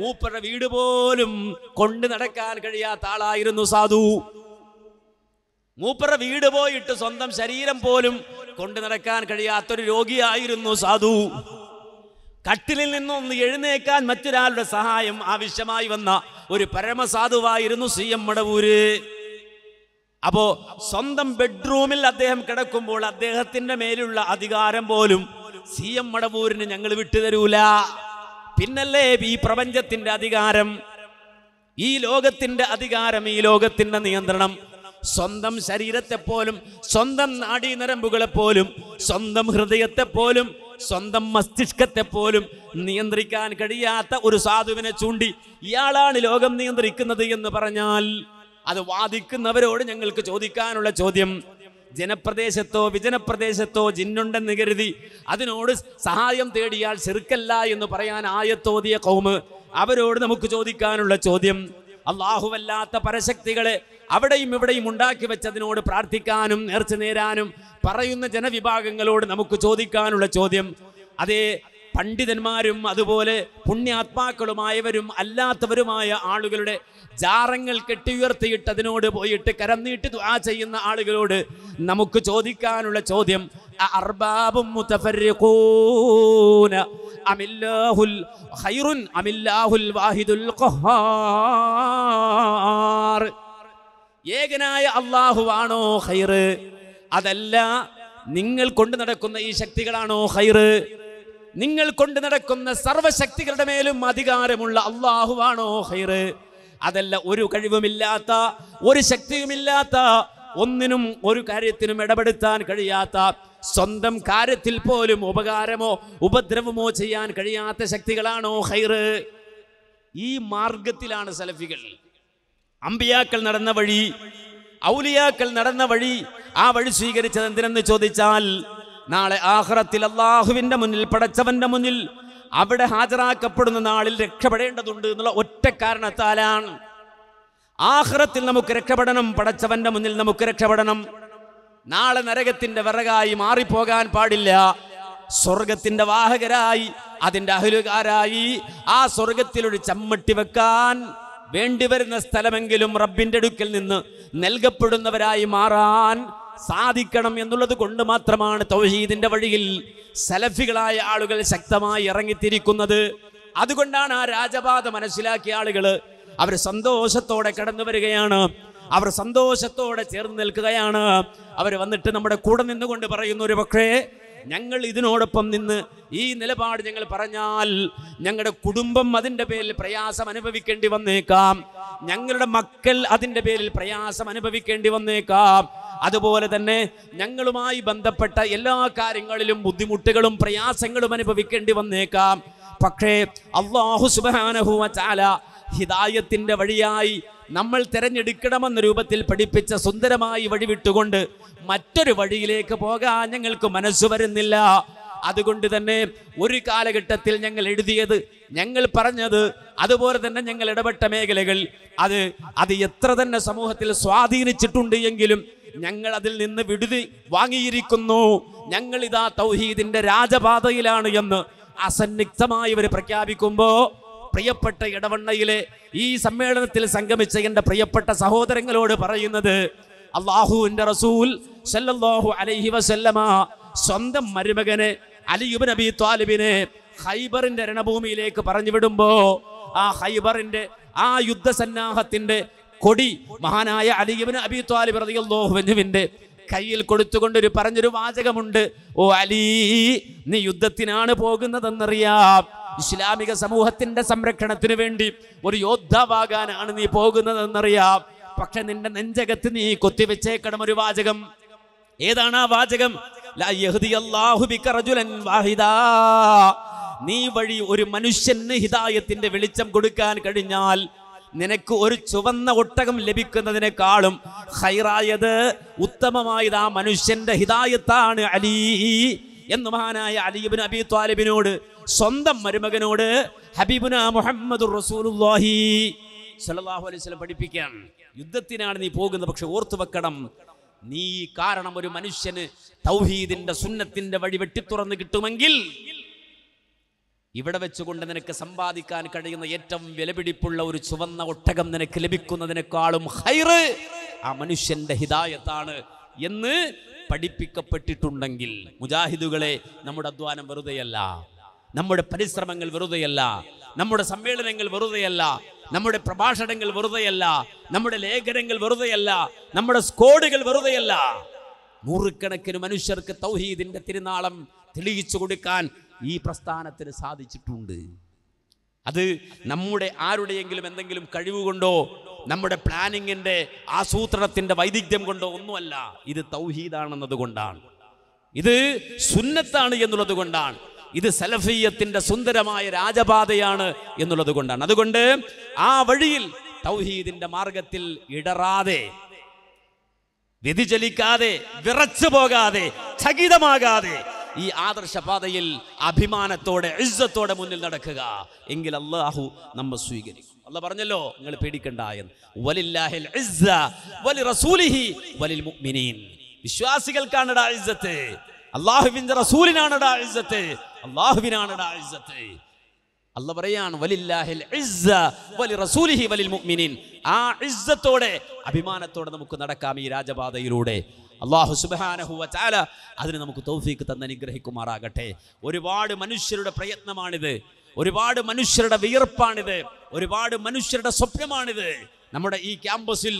മൂപ്പറ വീട് പോലും കൊണ്ട് നടക്കാൻ കഴിയാത്ത ആളായിരുന്നു സാധു മൂപ്പറ വീട് പോയിട്ട് സ്വന്തം ശരീരം പോലും കൊണ്ടു നടക്കാൻ കഴിയാത്തൊരു രോഗിയായിരുന്നു സാധു കട്ടിലിൽ നിന്നൊന്ന് എഴുന്നേക്കാൻ മറ്റൊരാളുടെ സഹായം ആവശ്യമായി വന്ന ഒരു പരമസാധുവായിരുന്നു സി എം മടവൂര് അപ്പോ സ്വന്തം ബെഡ്റൂമിൽ അദ്ദേഹം കിടക്കുമ്പോൾ അദ്ദേഹത്തിന്റെ മേലുള്ള അധികാരം പോലും സി എം മടവൂരിന് ഞങ്ങൾ വിട്ടുതരൂല പിന്നല്ലേ ഈ പ്രപഞ്ചത്തിന്റെ അധികാരം ഈ ലോകത്തിന്റെ അധികാരം ഈ ലോകത്തിന്റെ നിയന്ത്രണം സ്വന്തം ശരീരത്തെപ്പോലും സ്വന്തം നാടീനരമ്പുകളെപ്പോലും സ്വന്തം ഹൃദയത്തെപ്പോലും സ്വന്തം മസ്തിഷ്കത്തെ പോലും നിയന്ത്രിക്കാൻ കഴിയാത്ത ഒരു സാധുവിനെ ചൂണ്ടി ഇയാളാണ് ലോകം നിയന്ത്രിക്കുന്നത് എന്ന് പറഞ്ഞാൽ അത് വാദിക്കുന്നവരോട് ഞങ്ങൾക്ക് ചോദിക്കാനുള്ള ചോദ്യം ജനപ്രദേശത്തോ വിജനപ്രദേശത്തോ ജിന്നുണ്ടെന്ന് കരുതി അതിനോട് സഹായം തേടിയാൽ ചെറുക്കല്ല എന്ന് പറയാൻ ആയത്തോതിയ കൗമ് അവരോട് നമുക്ക് ചോദിക്കാനുള്ള ചോദ്യം അള്ളാഹുവല്ലാത്ത പരശക്തികളെ അവിടെയും ഇവിടെയും ഉണ്ടാക്കി വെച്ചതിനോട് പ്രാർത്ഥിക്കാനും നേർച്ച നേരാനും പറയുന്ന ജനവിഭാഗങ്ങളോട് നമുക്ക് ചോദിക്കാനുള്ള ചോദ്യം അതേ പണ്ഡിതന്മാരും അതുപോലെ പുണ്യാത്മാക്കളുമായവരും അല്ലാത്തവരുമായ ആളുകളുടെ ജാറങ്ങൾ കെട്ടിയുയർത്തിയിട്ടതിനോട് പോയിട്ട് കരം നീട്ടി ആ ചെയ്യുന്ന ആളുകളോട് നമുക്ക് ചോദിക്കാനുള്ള ചോദ്യം അർബാബും അമില്ലാഹുൽ ഖൈറുൻ അമില്ലാഹുൽ വാഹിദുൽ ഖഹാർ ഏകനായ അള്ളാഹുവാണോ ഹൈറ് അതല്ല നിങ്ങൾ കൊണ്ട് നടക്കുന്ന ഈ ശക്തികളാണോ ഹൈറ് നിങ്ങൾ കൊണ്ട് നടക്കുന്ന സർവശക്തികളുടെ മേലും അധികാരമുള്ള അള്ളാഹുവാണോ ഹൈറ് അതല്ല ഒരു കഴിവുമില്ലാത്ത ഒരു ശക്തിയുമില്ലാത്ത ഒന്നിനും ഒരു കാര്യത്തിനും ഇടപെടുത്താൻ കഴിയാത്ത സ്വന്തം കാര്യത്തിൽ പോലും ഉപകാരമോ ഉപദ്രവമോ ചെയ്യാൻ കഴിയാത്ത ശക്തികളാണോ ഹൈറ് ഈ മാർഗത്തിലാണ് സലഫികൾ അമ്പിയാക്കൾ നടന്ന വഴി ഔലിയാക്കൾ നടന്ന വഴി ആ വഴി സ്വീകരിച്ചത് എന്തിനെന്ന് ചോദിച്ചാൽ നാളെ ആഹ്റത്തിൽ അള്ളാഹുവിന്റെ മുന്നിൽ പടച്ചവൻ്റെ മുന്നിൽ അവിടെ ഹാജരാക്കപ്പെടുന്ന നാളിൽ രക്ഷപ്പെടേണ്ടതുണ്ട് എന്നുള്ള ഒറ്റ കാരണത്താലാണ് ആഹ്റത്തിൽ നമുക്ക് രക്ഷപ്പെടണം പടച്ചവൻ്റെ മുന്നിൽ നമുക്ക് രക്ഷപ്പെടണം നാളെ നരകത്തിന്റെ വിറകായി മാറിപ്പോകാൻ പാടില്ല സ്വർഗത്തിന്റെ വാഹകരായി അതിൻ്റെ അഹലുകാരായി ആ സ്വർഗത്തിലൊരു ചമ്മട്ടി വെക്കാൻ വേണ്ടിവരുന്ന സ്ഥലമെങ്കിലും റബ്ബിൻ്റെ അടുക്കൽ നിന്ന് നൽകപ്പെടുന്നവരായി മാറാൻ സാധിക്കണം എന്നുള്ളത് കൊണ്ട് മാത്രമാണ് തൗഹീദിൻ്റെ വഴിയിൽ സലഫികളായ ആളുകൾ ശക്തമായി ഇറങ്ങിത്തിരിക്കുന്നത് അതുകൊണ്ടാണ് ആ രാജപാത മനസ്സിലാക്കിയ ആളുകൾ അവർ സന്തോഷത്തോടെ കടന്നു വരികയാണ് അവർ സന്തോഷത്തോടെ ചേർന്ന് നിൽക്കുകയാണ് അവർ വന്നിട്ട് നമ്മുടെ കൂടെ നിന്നുകൊണ്ട് പറയുന്ന ഒരു പക്ഷേ ഞങ്ങൾ ഇതിനോടൊപ്പം നിന്ന് ഈ നിലപാട് ഞങ്ങൾ പറഞ്ഞാൽ ഞങ്ങളുടെ കുടുംബം അതിൻ്റെ പേരിൽ പ്രയാസം അനുഭവിക്കേണ്ടി വന്നേക്കാം ഞങ്ങളുടെ മക്കൾ അതിൻ്റെ പേരിൽ പ്രയാസം അനുഭവിക്കേണ്ടി വന്നേക്കാം അതുപോലെ തന്നെ ഞങ്ങളുമായി ബന്ധപ്പെട്ട എല്ലാ കാര്യങ്ങളിലും ബുദ്ധിമുട്ടുകളും പ്രയാസങ്ങളും അനുഭവിക്കേണ്ടി വന്നേക്കാം പക്ഷേ അള്ളാഹു സുബാനഹുവ ചാല വഴിയായി നമ്മൾ തിരഞ്ഞെടുക്കണമെന്ന രൂപത്തിൽ പഠിപ്പിച്ച സുന്ദരമായി വഴിവിട്ടുകൊണ്ട് മറ്റൊരു വഴിയിലേക്ക് പോകാൻ ഞങ്ങൾക്ക് മനസ്സ് വരുന്നില്ല അതുകൊണ്ട് തന്നെ ഒരു കാലഘട്ടത്തിൽ ഞങ്ങൾ എഴുതിയത് ഞങ്ങൾ പറഞ്ഞത് അതുപോലെ തന്നെ ഞങ്ങൾ ഇടപെട്ട മേഖലകൾ അത് അത് എത്ര തന്നെ സമൂഹത്തിൽ സ്വാധീനിച്ചിട്ടുണ്ട് എങ്കിലും ഞങ്ങൾ അതിൽ നിന്ന് വിടുതി വാങ്ങിയിരിക്കുന്നു ഞങ്ങൾ ഇതാ തൗഹീദിന്റെ രാജപാതയിലാണ് എന്ന് അസന്നിഗ്ധമായി ഇവർ പ്രഖ്യാപിക്കുമ്പോൾ പ്രിയപ്പെട്ട ഇടവണ്ണയിലെ ഈ സമ്മേളനത്തിൽ സംഗമിച്ച എൻ്റെ പ്രിയപ്പെട്ട സഹോദരങ്ങളോട് പറയുന്നത് അള്ളാഹുവിൻ്റെ റസൂൽ സല്ലല്ലാഹു അലൈഹി വസല്ലമ സ്വന്തം മരുമകനെ അലിയുബ് നബി ത്വാലിബിനെ ഹൈബറിന്റെ രണഭൂമിയിലേക്ക് പറഞ്ഞു വിടുമ്പോ ആ ഹൈബറിന്റെ ആ യുദ്ധസന്നാഹത്തിന്റെ കൊടി മഹാനായ അലിയുബിന് അബി ത്വാലിബ് റതിയല്ലോഹുവിന്റെ കയ്യിൽ ഒരു പറഞ്ഞൊരു വാചകമുണ്ട് ഓ അലി നീ യുദ്ധത്തിനാണ് പോകുന്നതെന്നറിയാം ഇസ്ലാമിക സമൂഹത്തിന്റെ സംരക്ഷണത്തിന് വേണ്ടി ഒരു യോദ്ധാവാകാനാണ് നീ പോകുന്നതെന്നറിയാം പക്ഷെ നിന്റെ നെഞ്ചകത്ത് നീ കൊത്തിവെച്ചേക്കണം ഒരു വാചകം ഏതാണ് ആ വാചകം നീ വഴി ഒരു മനുഷ്യന് ഹിതായത്തിന്റെ വെളിച്ചം കൊടുക്കാൻ കഴിഞ്ഞാൽ നിനക്ക് ഒരു ചുവന്ന ഒട്ടകം ലഭിക്കുന്നതിനേക്കാളും ഹൈറായത് ഉത്തമമായത് ആ മനുഷ്യന്റെ ഹിതായത്താണ് അലി എന്ന് മഹാനായ അലിബിൻ അബി ത്വാലിബിനോട് സ്വന്തം മരുമകനോട് ഹബീബുന മുഹമ്മദ് പഠിപ്പിക്കാം അലൈഹി പഠിപ്പിക്കാൻ യുദ്ധത്തിനാണ് നീ പോകുന്നത് പക്ഷെ ഓർത്തു വെക്കണം നീ കാരണം ഒരു മനുഷ്യന് തൗഹീദിന്റെ സുന്നത്തിന്റെ വഴി വെട്ടിത്തുറന്ന് കിട്ടുമെങ്കിൽ ഇവിടെ വെച്ചുകൊണ്ട് നിനക്ക് സമ്പാദിക്കാൻ കഴിയുന്ന ഏറ്റവും വിലപിടിപ്പുള്ള ഒരു ചുവന്ന ഒട്ടകം നിനക്ക് ലഭിക്കുന്നതിനേക്കാളും ഹൈറ് ആ മനുഷ്യന്റെ ഹിതായത്താണ് എന്ന് പഠിപ്പിക്കപ്പെട്ടിട്ടുണ്ടെങ്കിൽ മുജാഹിദുകളെ നമ്മുടെ അധ്വാനം വെറുതെയല്ല നമ്മുടെ പരിശ്രമങ്ങൾ വെറുതെയല്ല നമ്മുടെ സമ്മേളനങ്ങൾ വെറുതെയല്ല നമ്മുടെ പ്രഭാഷണങ്ങൾ വെറുതെയല്ല നമ്മുടെ ലേഖനങ്ങൾ വെറുതെയല്ല നമ്മുടെ സ്കോഡുകൾ വെറുതെയല്ല നൂറുകണക്കിന് മനുഷ്യർക്ക് തൗഹീദിന്റെ തിരുനാളം തെളിയിച്ചു കൊടുക്കാൻ ഈ പ്രസ്ഥാനത്തിന് സാധിച്ചിട്ടുണ്ട് അത് നമ്മുടെ ആരുടെയെങ്കിലും എന്തെങ്കിലും കഴിവുകൊണ്ടോ നമ്മുടെ പ്ലാനിങ്ങിൻ്റെ ആസൂത്രണത്തിൻ്റെ വൈദഗ്ധ്യം കൊണ്ടോ ഒന്നുമല്ല ഇത് തൗഹീദാണെന്നത് കൊണ്ടാണ് ഇത് സുന്നത്താണ് എന്നുള്ളത് കൊണ്ടാണ് ഇത് സലഫീയത്തിന്റെ സുന്ദരമായ രാജപാതയാണ് എന്നുള്ളത് കൊണ്ടാണ് അതുകൊണ്ട് ആ വഴിയിൽ തൗഹീദിന്റെ മാർഗത്തിൽ ഇടറാതെ വ്യതിചലിക്കാതെ വിറച്ചു പോകാതെ ചകിതമാകാതെ ഈ ആദർശപാതയിൽ അഭിമാനത്തോടെ ഇസ്സത്തോടെ മുന്നിൽ നടക്കുക എങ്കിൽ അള്ളാഹു നമ്മെ സ്വീകരിക്കും അല്ല പറഞ്ഞല്ലോ നിങ്ങൾ പേടിക്കണ്ട എന്ന് വലില്ലാഹിൽ വലി റസൂലിഹി വലിൽ മുഅ്മിനീൻ വിശ്വാസികൾക്കാണടാ ഇസ്സത്ത് അല്ലാഹുവിൻ്റെ റസൂലിനാണ് ഇസ്സത്ത് അള്ളാഹുവിനാണ് ഇസ്സത്ത് അല്ല പറയാണ് വലില്ലാഹിൽ ഇസ്സ വലി റസൂലിഹി വലിൽ മുഅ്മിനീൻ ആ ഇസ്സത്തോടെ അഭിമാനത്തോടെ നമുക്ക് നടക്കാം ഈ രാജപാതയിലൂടെ അള്ളാഹു സുബാനഹുവ ചാല അതിന് നമുക്ക് തൗഫീക്ക് തന്ന് അനുഗ്രഹിക്കുമാറാകട്ടെ ഒരുപാട് മനുഷ്യരുടെ പ്രയത്നമാണിത് ഒരുപാട് മനുഷ്യരുടെ വിയർപ്പാണിത് ഒരുപാട് മനുഷ്യരുടെ സ്വപ്നമാണിത് നമ്മുടെ ഈ ക്യാമ്പസിൽ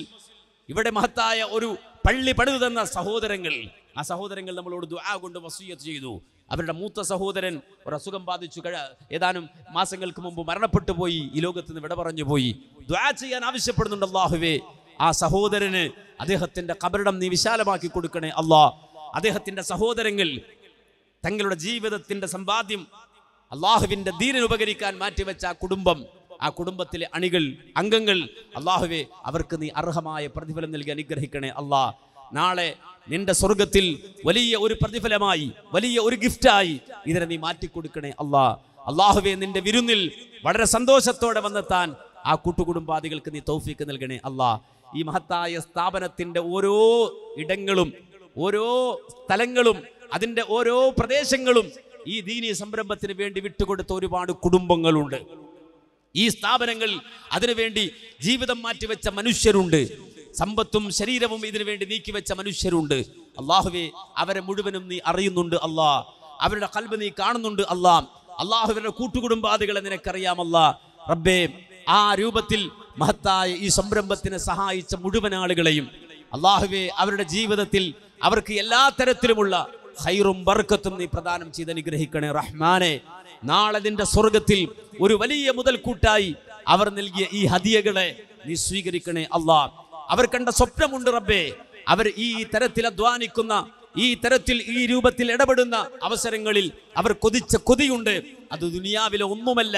ഇവിടെ മഹത്തായ ഒരു പള്ളി പണിതു തന്ന സഹോദരങ്ങൾ ആ സഹോദരങ്ങൾ നമ്മളോട് ദുആ കൊണ്ട് വസൂയത്ത് ചെയ്തു അവരുടെ മൂത്ത സഹോദരൻ ഒരു അസുഖം ബാധിച്ചു കഴ ഏതാനും മാസങ്ങൾക്ക് മുമ്പ് മരണപ്പെട്ടു പോയി ഈ ലോകത്ത് നിന്ന് വിട പറഞ്ഞു പോയി ദുആ ചെയ്യാൻ ആവശ്യപ്പെടുന്നുണ്ട് അള്ളാഹുവേ ആ സഹോദരന് അദ്ദേഹത്തിന്റെ കബറിടം നീ വിശാലമാക്കി കൊടുക്കണേ അള്ളാ അദ്ദേഹത്തിന്റെ സഹോദരങ്ങൾ തങ്ങളുടെ ജീവിതത്തിന്റെ സമ്പാദ്യം അള്ളാഹുവിന്റെ ദീനൻ ഉപകരിക്കാൻ മാറ്റിവെച്ച ആ കുടുംബം ആ കുടുംബത്തിലെ അണികൾ അംഗങ്ങൾ അള്ളാഹുവെ അവർക്ക് നീ അർഹമായ പ്രതിഫലം നൽകി അനുഗ്രഹിക്കണേ അള്ളാ നാളെ നിന്റെ സ്വർഗത്തിൽ വലിയ ഒരു പ്രതിഫലമായി വലിയ ഒരു ഗിഫ്റ്റായി ഇതിനെ നീ മാറ്റിക്കൊടുക്കണേ അള്ളാ അള്ളാഹുവെ നിന്റെ വിരുന്നിൽ വളരെ സന്തോഷത്തോടെ വന്നെത്താൻ ആ കൂട്ടുകുടുംബാദികൾക്ക് നീ തൗഫീക്ക് നൽകണേ അള്ളാഹ് ഈ മഹത്തായ സ്ഥാപനത്തിന്റെ ഓരോ ഇടങ്ങളും ഓരോ സ്ഥലങ്ങളും അതിന്റെ ഓരോ പ്രദേശങ്ങളും ഈ ദീനീ സംരംഭത്തിന് വേണ്ടി വിട്ടുകൊടുത്ത ഒരുപാട് കുടുംബങ്ങളുണ്ട് ഈ സ്ഥാപനങ്ങൾ അതിനുവേണ്ടി ജീവിതം മാറ്റിവെച്ച മനുഷ്യരുണ്ട് സമ്പത്തും ശരീരവും ഇതിനുവേണ്ടി നീക്കിവെച്ച മനുഷ്യരുണ്ട് അള്ളാഹുവെ അവരെ മുഴുവനും നീ അറിയുന്നുണ്ട് അള്ളാഹ് അവരുടെ കൽബ് നീ കാണുന്നുണ്ട് അള്ളാഹ് അള്ളാഹുവിന്റെ കൂട്ടുകുടുംബാദികളെ നിനക്കറിയാമല്ല റബ്ബേ ആ രൂപത്തിൽ മഹത്തായ ഈ സംരംഭത്തിന് സഹായിച്ച മുഴുവൻ ആളുകളെയും അള്ളാഹുവെ അവരുടെ ജീവിതത്തിൽ അവർക്ക് എല്ലാ തരത്തിലുമുള്ള ഹൈറും ബർക്കത്തും നീ പ്രദാനം ചെയ്ത് അനുഗ്രഹിക്കണേ റഹ്മാനെ നിന്റെ സ്വർഗത്തിൽ ഒരു വലിയ മുതൽക്കൂട്ടായി അവർ നൽകിയ ഈ ഹദിയകളെ നീ സ്വീകരിക്കണേ അള്ളാഹ് അവർ കണ്ട സ്വപ്നമുണ്ട് റബ്ബേ അവർ ഈ തരത്തിൽ അധ്വാനിക്കുന്ന ഈ തരത്തിൽ ഈ രൂപത്തിൽ ഇടപെടുന്ന അവസരങ്ങളിൽ അവർ കൊതിച്ച കൊതിയുണ്ട് അത് ദുനിയാവിലെ ഒന്നുമല്ല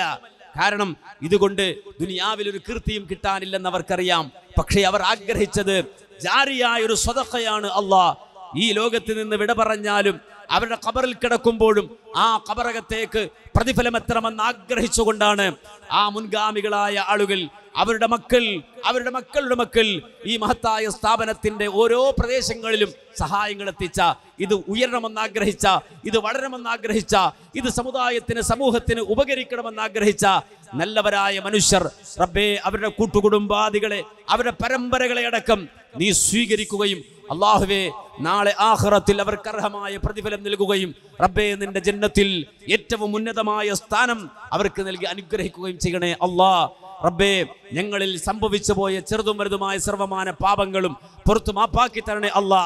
കാരണം ഇതുകൊണ്ട് ദുനിയാവിൽ ഒരു കീർത്തിയും കിട്ടാനില്ലെന്ന് അവർക്കറിയാം പക്ഷേ അവർ ആഗ്രഹിച്ചത് ജാരിയായ ഒരു സ്വതക്കയാണ് അള്ളാഹ് ഈ ലോകത്ത് നിന്ന് വിട പറഞ്ഞാലും അവരുടെ കബറിൽ കിടക്കുമ്പോഴും ആ കബറകത്തേക്ക് പ്രതിഫലം എത്രമെന്ന് ആഗ്രഹിച്ചുകൊണ്ടാണ് ആ മുൻഗാമികളായ ആളുകൾ അവരുടെ മക്കൾ അവരുടെ മക്കളുടെ മക്കൾ ഈ മഹത്തായ സ്ഥാപനത്തിന്റെ ഓരോ പ്രദേശങ്ങളിലും സഹായങ്ങൾ എത്തിച്ച ഇത് ഉയരണമെന്ന് ആഗ്രഹിച്ച ഇത് വളരണമെന്ന് ആഗ്രഹിച്ച ഇത് സമുദായത്തിന് സമൂഹത്തിന് ഉപകരിക്കണമെന്ന് ആഗ്രഹിച്ച നല്ലവരായ മനുഷ്യർ റബ്ബേ അവരുടെ കൂട്ടുകുടുംബാദികളെ അവരുടെ പരമ്പരകളെ അടക്കം നീ സ്വീകരിക്കുകയും അള്ളാഹുവേ നാളെ ആഹ്റത്തിൽ അവർക്ക് അർഹമായ പ്രതിഫലം നൽകുകയും റബ്ബെ നിന്റെ ജന്നത്തിൽ ഏറ്റവും ഉന്നതമായ സ്ഥാനം അവർക്ക് നൽകി അനുഗ്രഹിക്കുകയും ചെയ്യണേ അള്ളാ റബ്ബേ ഞങ്ങളിൽ സംഭവിച്ചു പോയ ചെറുതും വലുതുമായ സർവമാന പാപങ്ങളും പുറത്തു മാപ്പാക്കി തരണേ അള്ളാ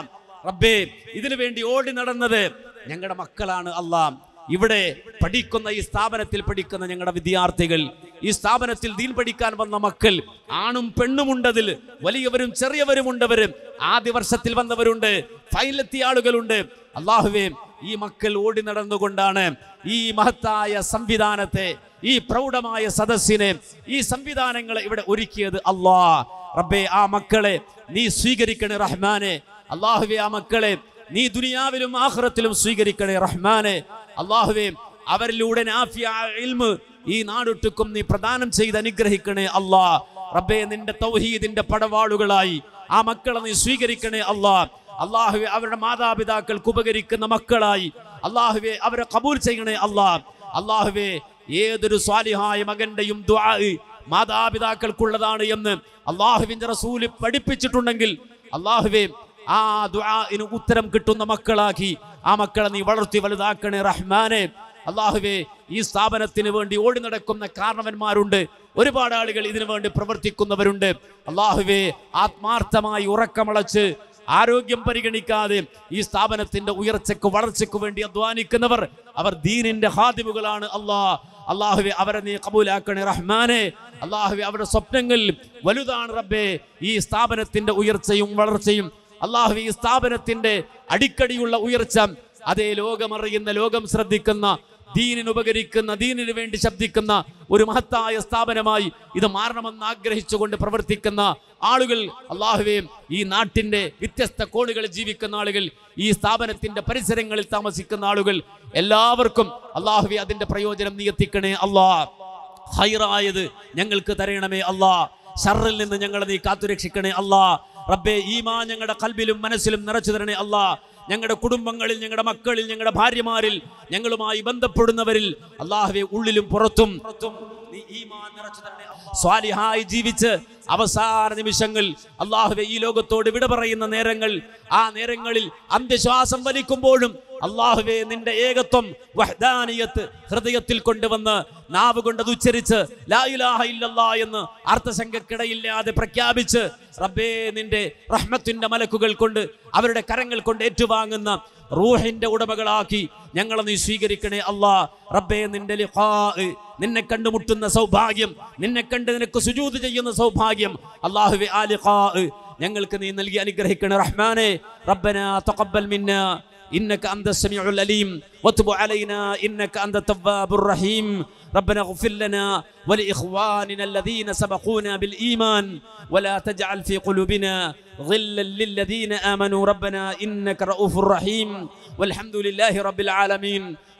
റബ്ബേ ഇതിനു വേണ്ടി ഓടി നടന്നത് ഞങ്ങളുടെ മക്കളാണ് അള്ളാം ഇവിടെ പഠിക്കുന്ന ഈ സ്ഥാപനത്തിൽ പഠിക്കുന്ന ഞങ്ങളുടെ വിദ്യാർത്ഥികൾ ഈ സ്ഥാപനത്തിൽ ദീൻ പഠിക്കാൻ വന്ന മക്കൾ ആണും പെണ്ണും ഉണ്ടതിൽ വലിയവരും ചെറിയവരും ഉണ്ടവരും ആദ്യ വർഷത്തിൽ വന്നവരുണ്ട് ഫൈനിലെത്തിയ ആളുകളുണ്ട് അള്ളാഹുവേ ഈ മക്കൾ ഓടി നടന്നുകൊണ്ടാണ് ഈ മഹത്തായ സംവിധാനത്തെ ഈ പ്രൗഢമായ സദസ്സിനെ ഈ സംവിധാനങ്ങളെ ഇവിടെ ഒരുക്കിയത് അള്ളാ റബ്ബെ ആ മക്കളെ നീ സ്വീകരിക്കണേ റഹ്മാനെ അള്ളാഹുവേ ആ മക്കളെ നീ ദുനിയാവിലും ആഹ്റത്തിലും സ്വീകരിക്കണേ റഹ്മാനെ അള്ളാഹുവേ അവരിലൂടെ നാഫിയ ഇൽമ് ഈ നാടൊട്ടുക്കും നീ പ്രദാനം ചെയ്ത് അനുഗ്രഹിക്കണേ അല്ലാ റബ്ബെ നിന്റെ തൗഹീദിന്റെ പടവാളുകളായി ആ മക്കളെ നീ സ്വീകരിക്കണേ അല്ലാ അള്ളാഹുവെ അവരുടെ മാതാപിതാക്കൾക്ക് ഉപകരിക്കുന്ന മക്കളായി അള്ളാഹുവെ അവരെ കബൂൽ ചെയ്യണേ അല്ലാ അള്ളാഹുവെ ഏതൊരു സ്വാലിഹായ മകന്റെയും മാതാപിതാക്കൾക്കുള്ളതാണ് എന്ന് അള്ളാഹുവിന്റെ റസൂല് പഠിപ്പിച്ചിട്ടുണ്ടെങ്കിൽ അള്ളാഹുവെ ആ ദ്വാന് ഉത്തരം കിട്ടുന്ന മക്കളാക്കി ആ മക്കളെ നീ വളർത്തി വലുതാക്കണേ റഹ്മാനെ അള്ളാഹുവേ ഈ സ്ഥാപനത്തിന് വേണ്ടി ഓടി നടക്കുന്ന കാരണവന്മാരുണ്ട് ഒരുപാട് ആളുകൾ ഇതിനു വേണ്ടി പ്രവർത്തിക്കുന്നവരുണ്ട് അള്ളാഹുവേ ആത്മാർത്ഥമായി ഉറക്കമളച്ച് ആരോഗ്യം പരിഗണിക്കാതെ ഈ സ്ഥാപനത്തിന്റെ ഉയർച്ചയ്ക്ക് വളർച്ചയ്ക്ക് വേണ്ടി അധ്വാനിക്കുന്നവർ അവർ ദീനിന്റെ ഹാദിമുകളാണ് അള്ളാഹ് അള്ളാഹുവെ അവരെ നീ കബൂലാക്കണേ റഹ്മാനെ അള്ളാഹുവെ അവരുടെ സ്വപ്നങ്ങൾ വലുതാണ് റബ്ബേ ഈ സ്ഥാപനത്തിന്റെ ഉയർച്ചയും വളർച്ചയും അള്ളാഹു ഈ സ്ഥാപനത്തിന്റെ അടിക്കടിയുള്ള ഉയർച്ച അതേ ലോകമറിയുന്ന ലോകം ശ്രദ്ധിക്കുന്ന ദീനിന് ഉപകരിക്കുന്ന ദീനിന് വേണ്ടി ശബ്ദിക്കുന്ന ഒരു മഹത്തായ സ്ഥാപനമായി ഇത് മാറണമെന്ന് ആഗ്രഹിച്ചുകൊണ്ട് പ്രവർത്തിക്കുന്ന ആളുകൾ അള്ളാഹുവേയും ഈ നാട്ടിന്റെ വ്യത്യസ്ത കോണുകളിൽ ജീവിക്കുന്ന ആളുകൾ ഈ സ്ഥാപനത്തിന്റെ പരിസരങ്ങളിൽ താമസിക്കുന്ന ആളുകൾ എല്ലാവർക്കും അള്ളാഹുവെ അതിന്റെ പ്രയോജനം നിയത്തിക്കണേ എത്തിക്കണേ അള്ളാ ഹൈറായത് ഞങ്ങൾക്ക് തരയണമേ അള്ളാ ഷറിൽ നിന്ന് ഞങ്ങളെ നീ കാത്തുരക്ഷിക്കണേ അള്ളാ റബ്ബെ മാ ഞങ്ങളുടെ കൽബിലും മനസ്സിലും നിറച്ചു തരണേ അള്ളാ ഞങ്ങളുടെ കുടുംബങ്ങളിൽ ഞങ്ങളുടെ മക്കളിൽ ഞങ്ങളുടെ ഭാര്യമാരിൽ ഞങ്ങളുമായി ബന്ധപ്പെടുന്നവരിൽ അള്ളാഹുവെ ഉള്ളിലും പുറത്തും ഈമാൻ സ്വാലിഹായി ജീവിച്ച് അവസാന നിമിഷങ്ങൾ അള്ളാഹുവെ ഈ ലോകത്തോട് വിട പറയുന്ന നേരങ്ങൾ ആ നേരങ്ങളിൽ അന്ത്യശ്വാസം വലിക്കുമ്പോഴും അള്ളാഹുവെ നിന്റെ ഏകത്വം വഹ്ദാനിയത്ത് ഹൃദയത്തിൽ കൊണ്ടുവന്ന് നാവ് കൊണ്ടത് ഉച്ചരിച്ച് ലായിലാഹ ഇല്ലല്ല എന്ന് അർത്ഥശങ്കക്കിടയില്ലാതെ പ്രഖ്യാപിച്ച് റബ്ബേ നിന്റെ റഹ്മത്തിന്റെ മലക്കുകൾ കൊണ്ട് അവരുടെ കരങ്ങൾ കൊണ്ട് ഏറ്റുവാങ്ങുന്ന റൂഹിന്റെ ഉടമകളാക്കി ഞങ്ങളെ നീ സ്വീകരിക്കണേ അള്ളാ റബ്ബേ നിന്റെ ലിഖാ നിന്നെ കണ്ടു മുട്ടുന്ന സൗഭാഗ്യം നിന്നെ കണ്ട് നിനക്ക് സുജൂത് ചെയ്യുന്ന സൗഭാഗ്യം അള്ളാഹുവെ ആലിഖാ ഞങ്ങൾക്ക് നീ നൽകി അനുഗ്രഹിക്കണ റഹ്മാനെ റബ്ബനാ തഖബ്ബൽ മിന്ന إنك أنت السميع العليم وتب علينا إنك أنت التواب الرحيم ربنا اغفر لنا ولإخواننا الذين سبقونا بالإيمان ولا تجعل في قلوبنا ظلا للذين آمنوا ربنا إنك رؤوف رحيم والحمد لله رب العالمين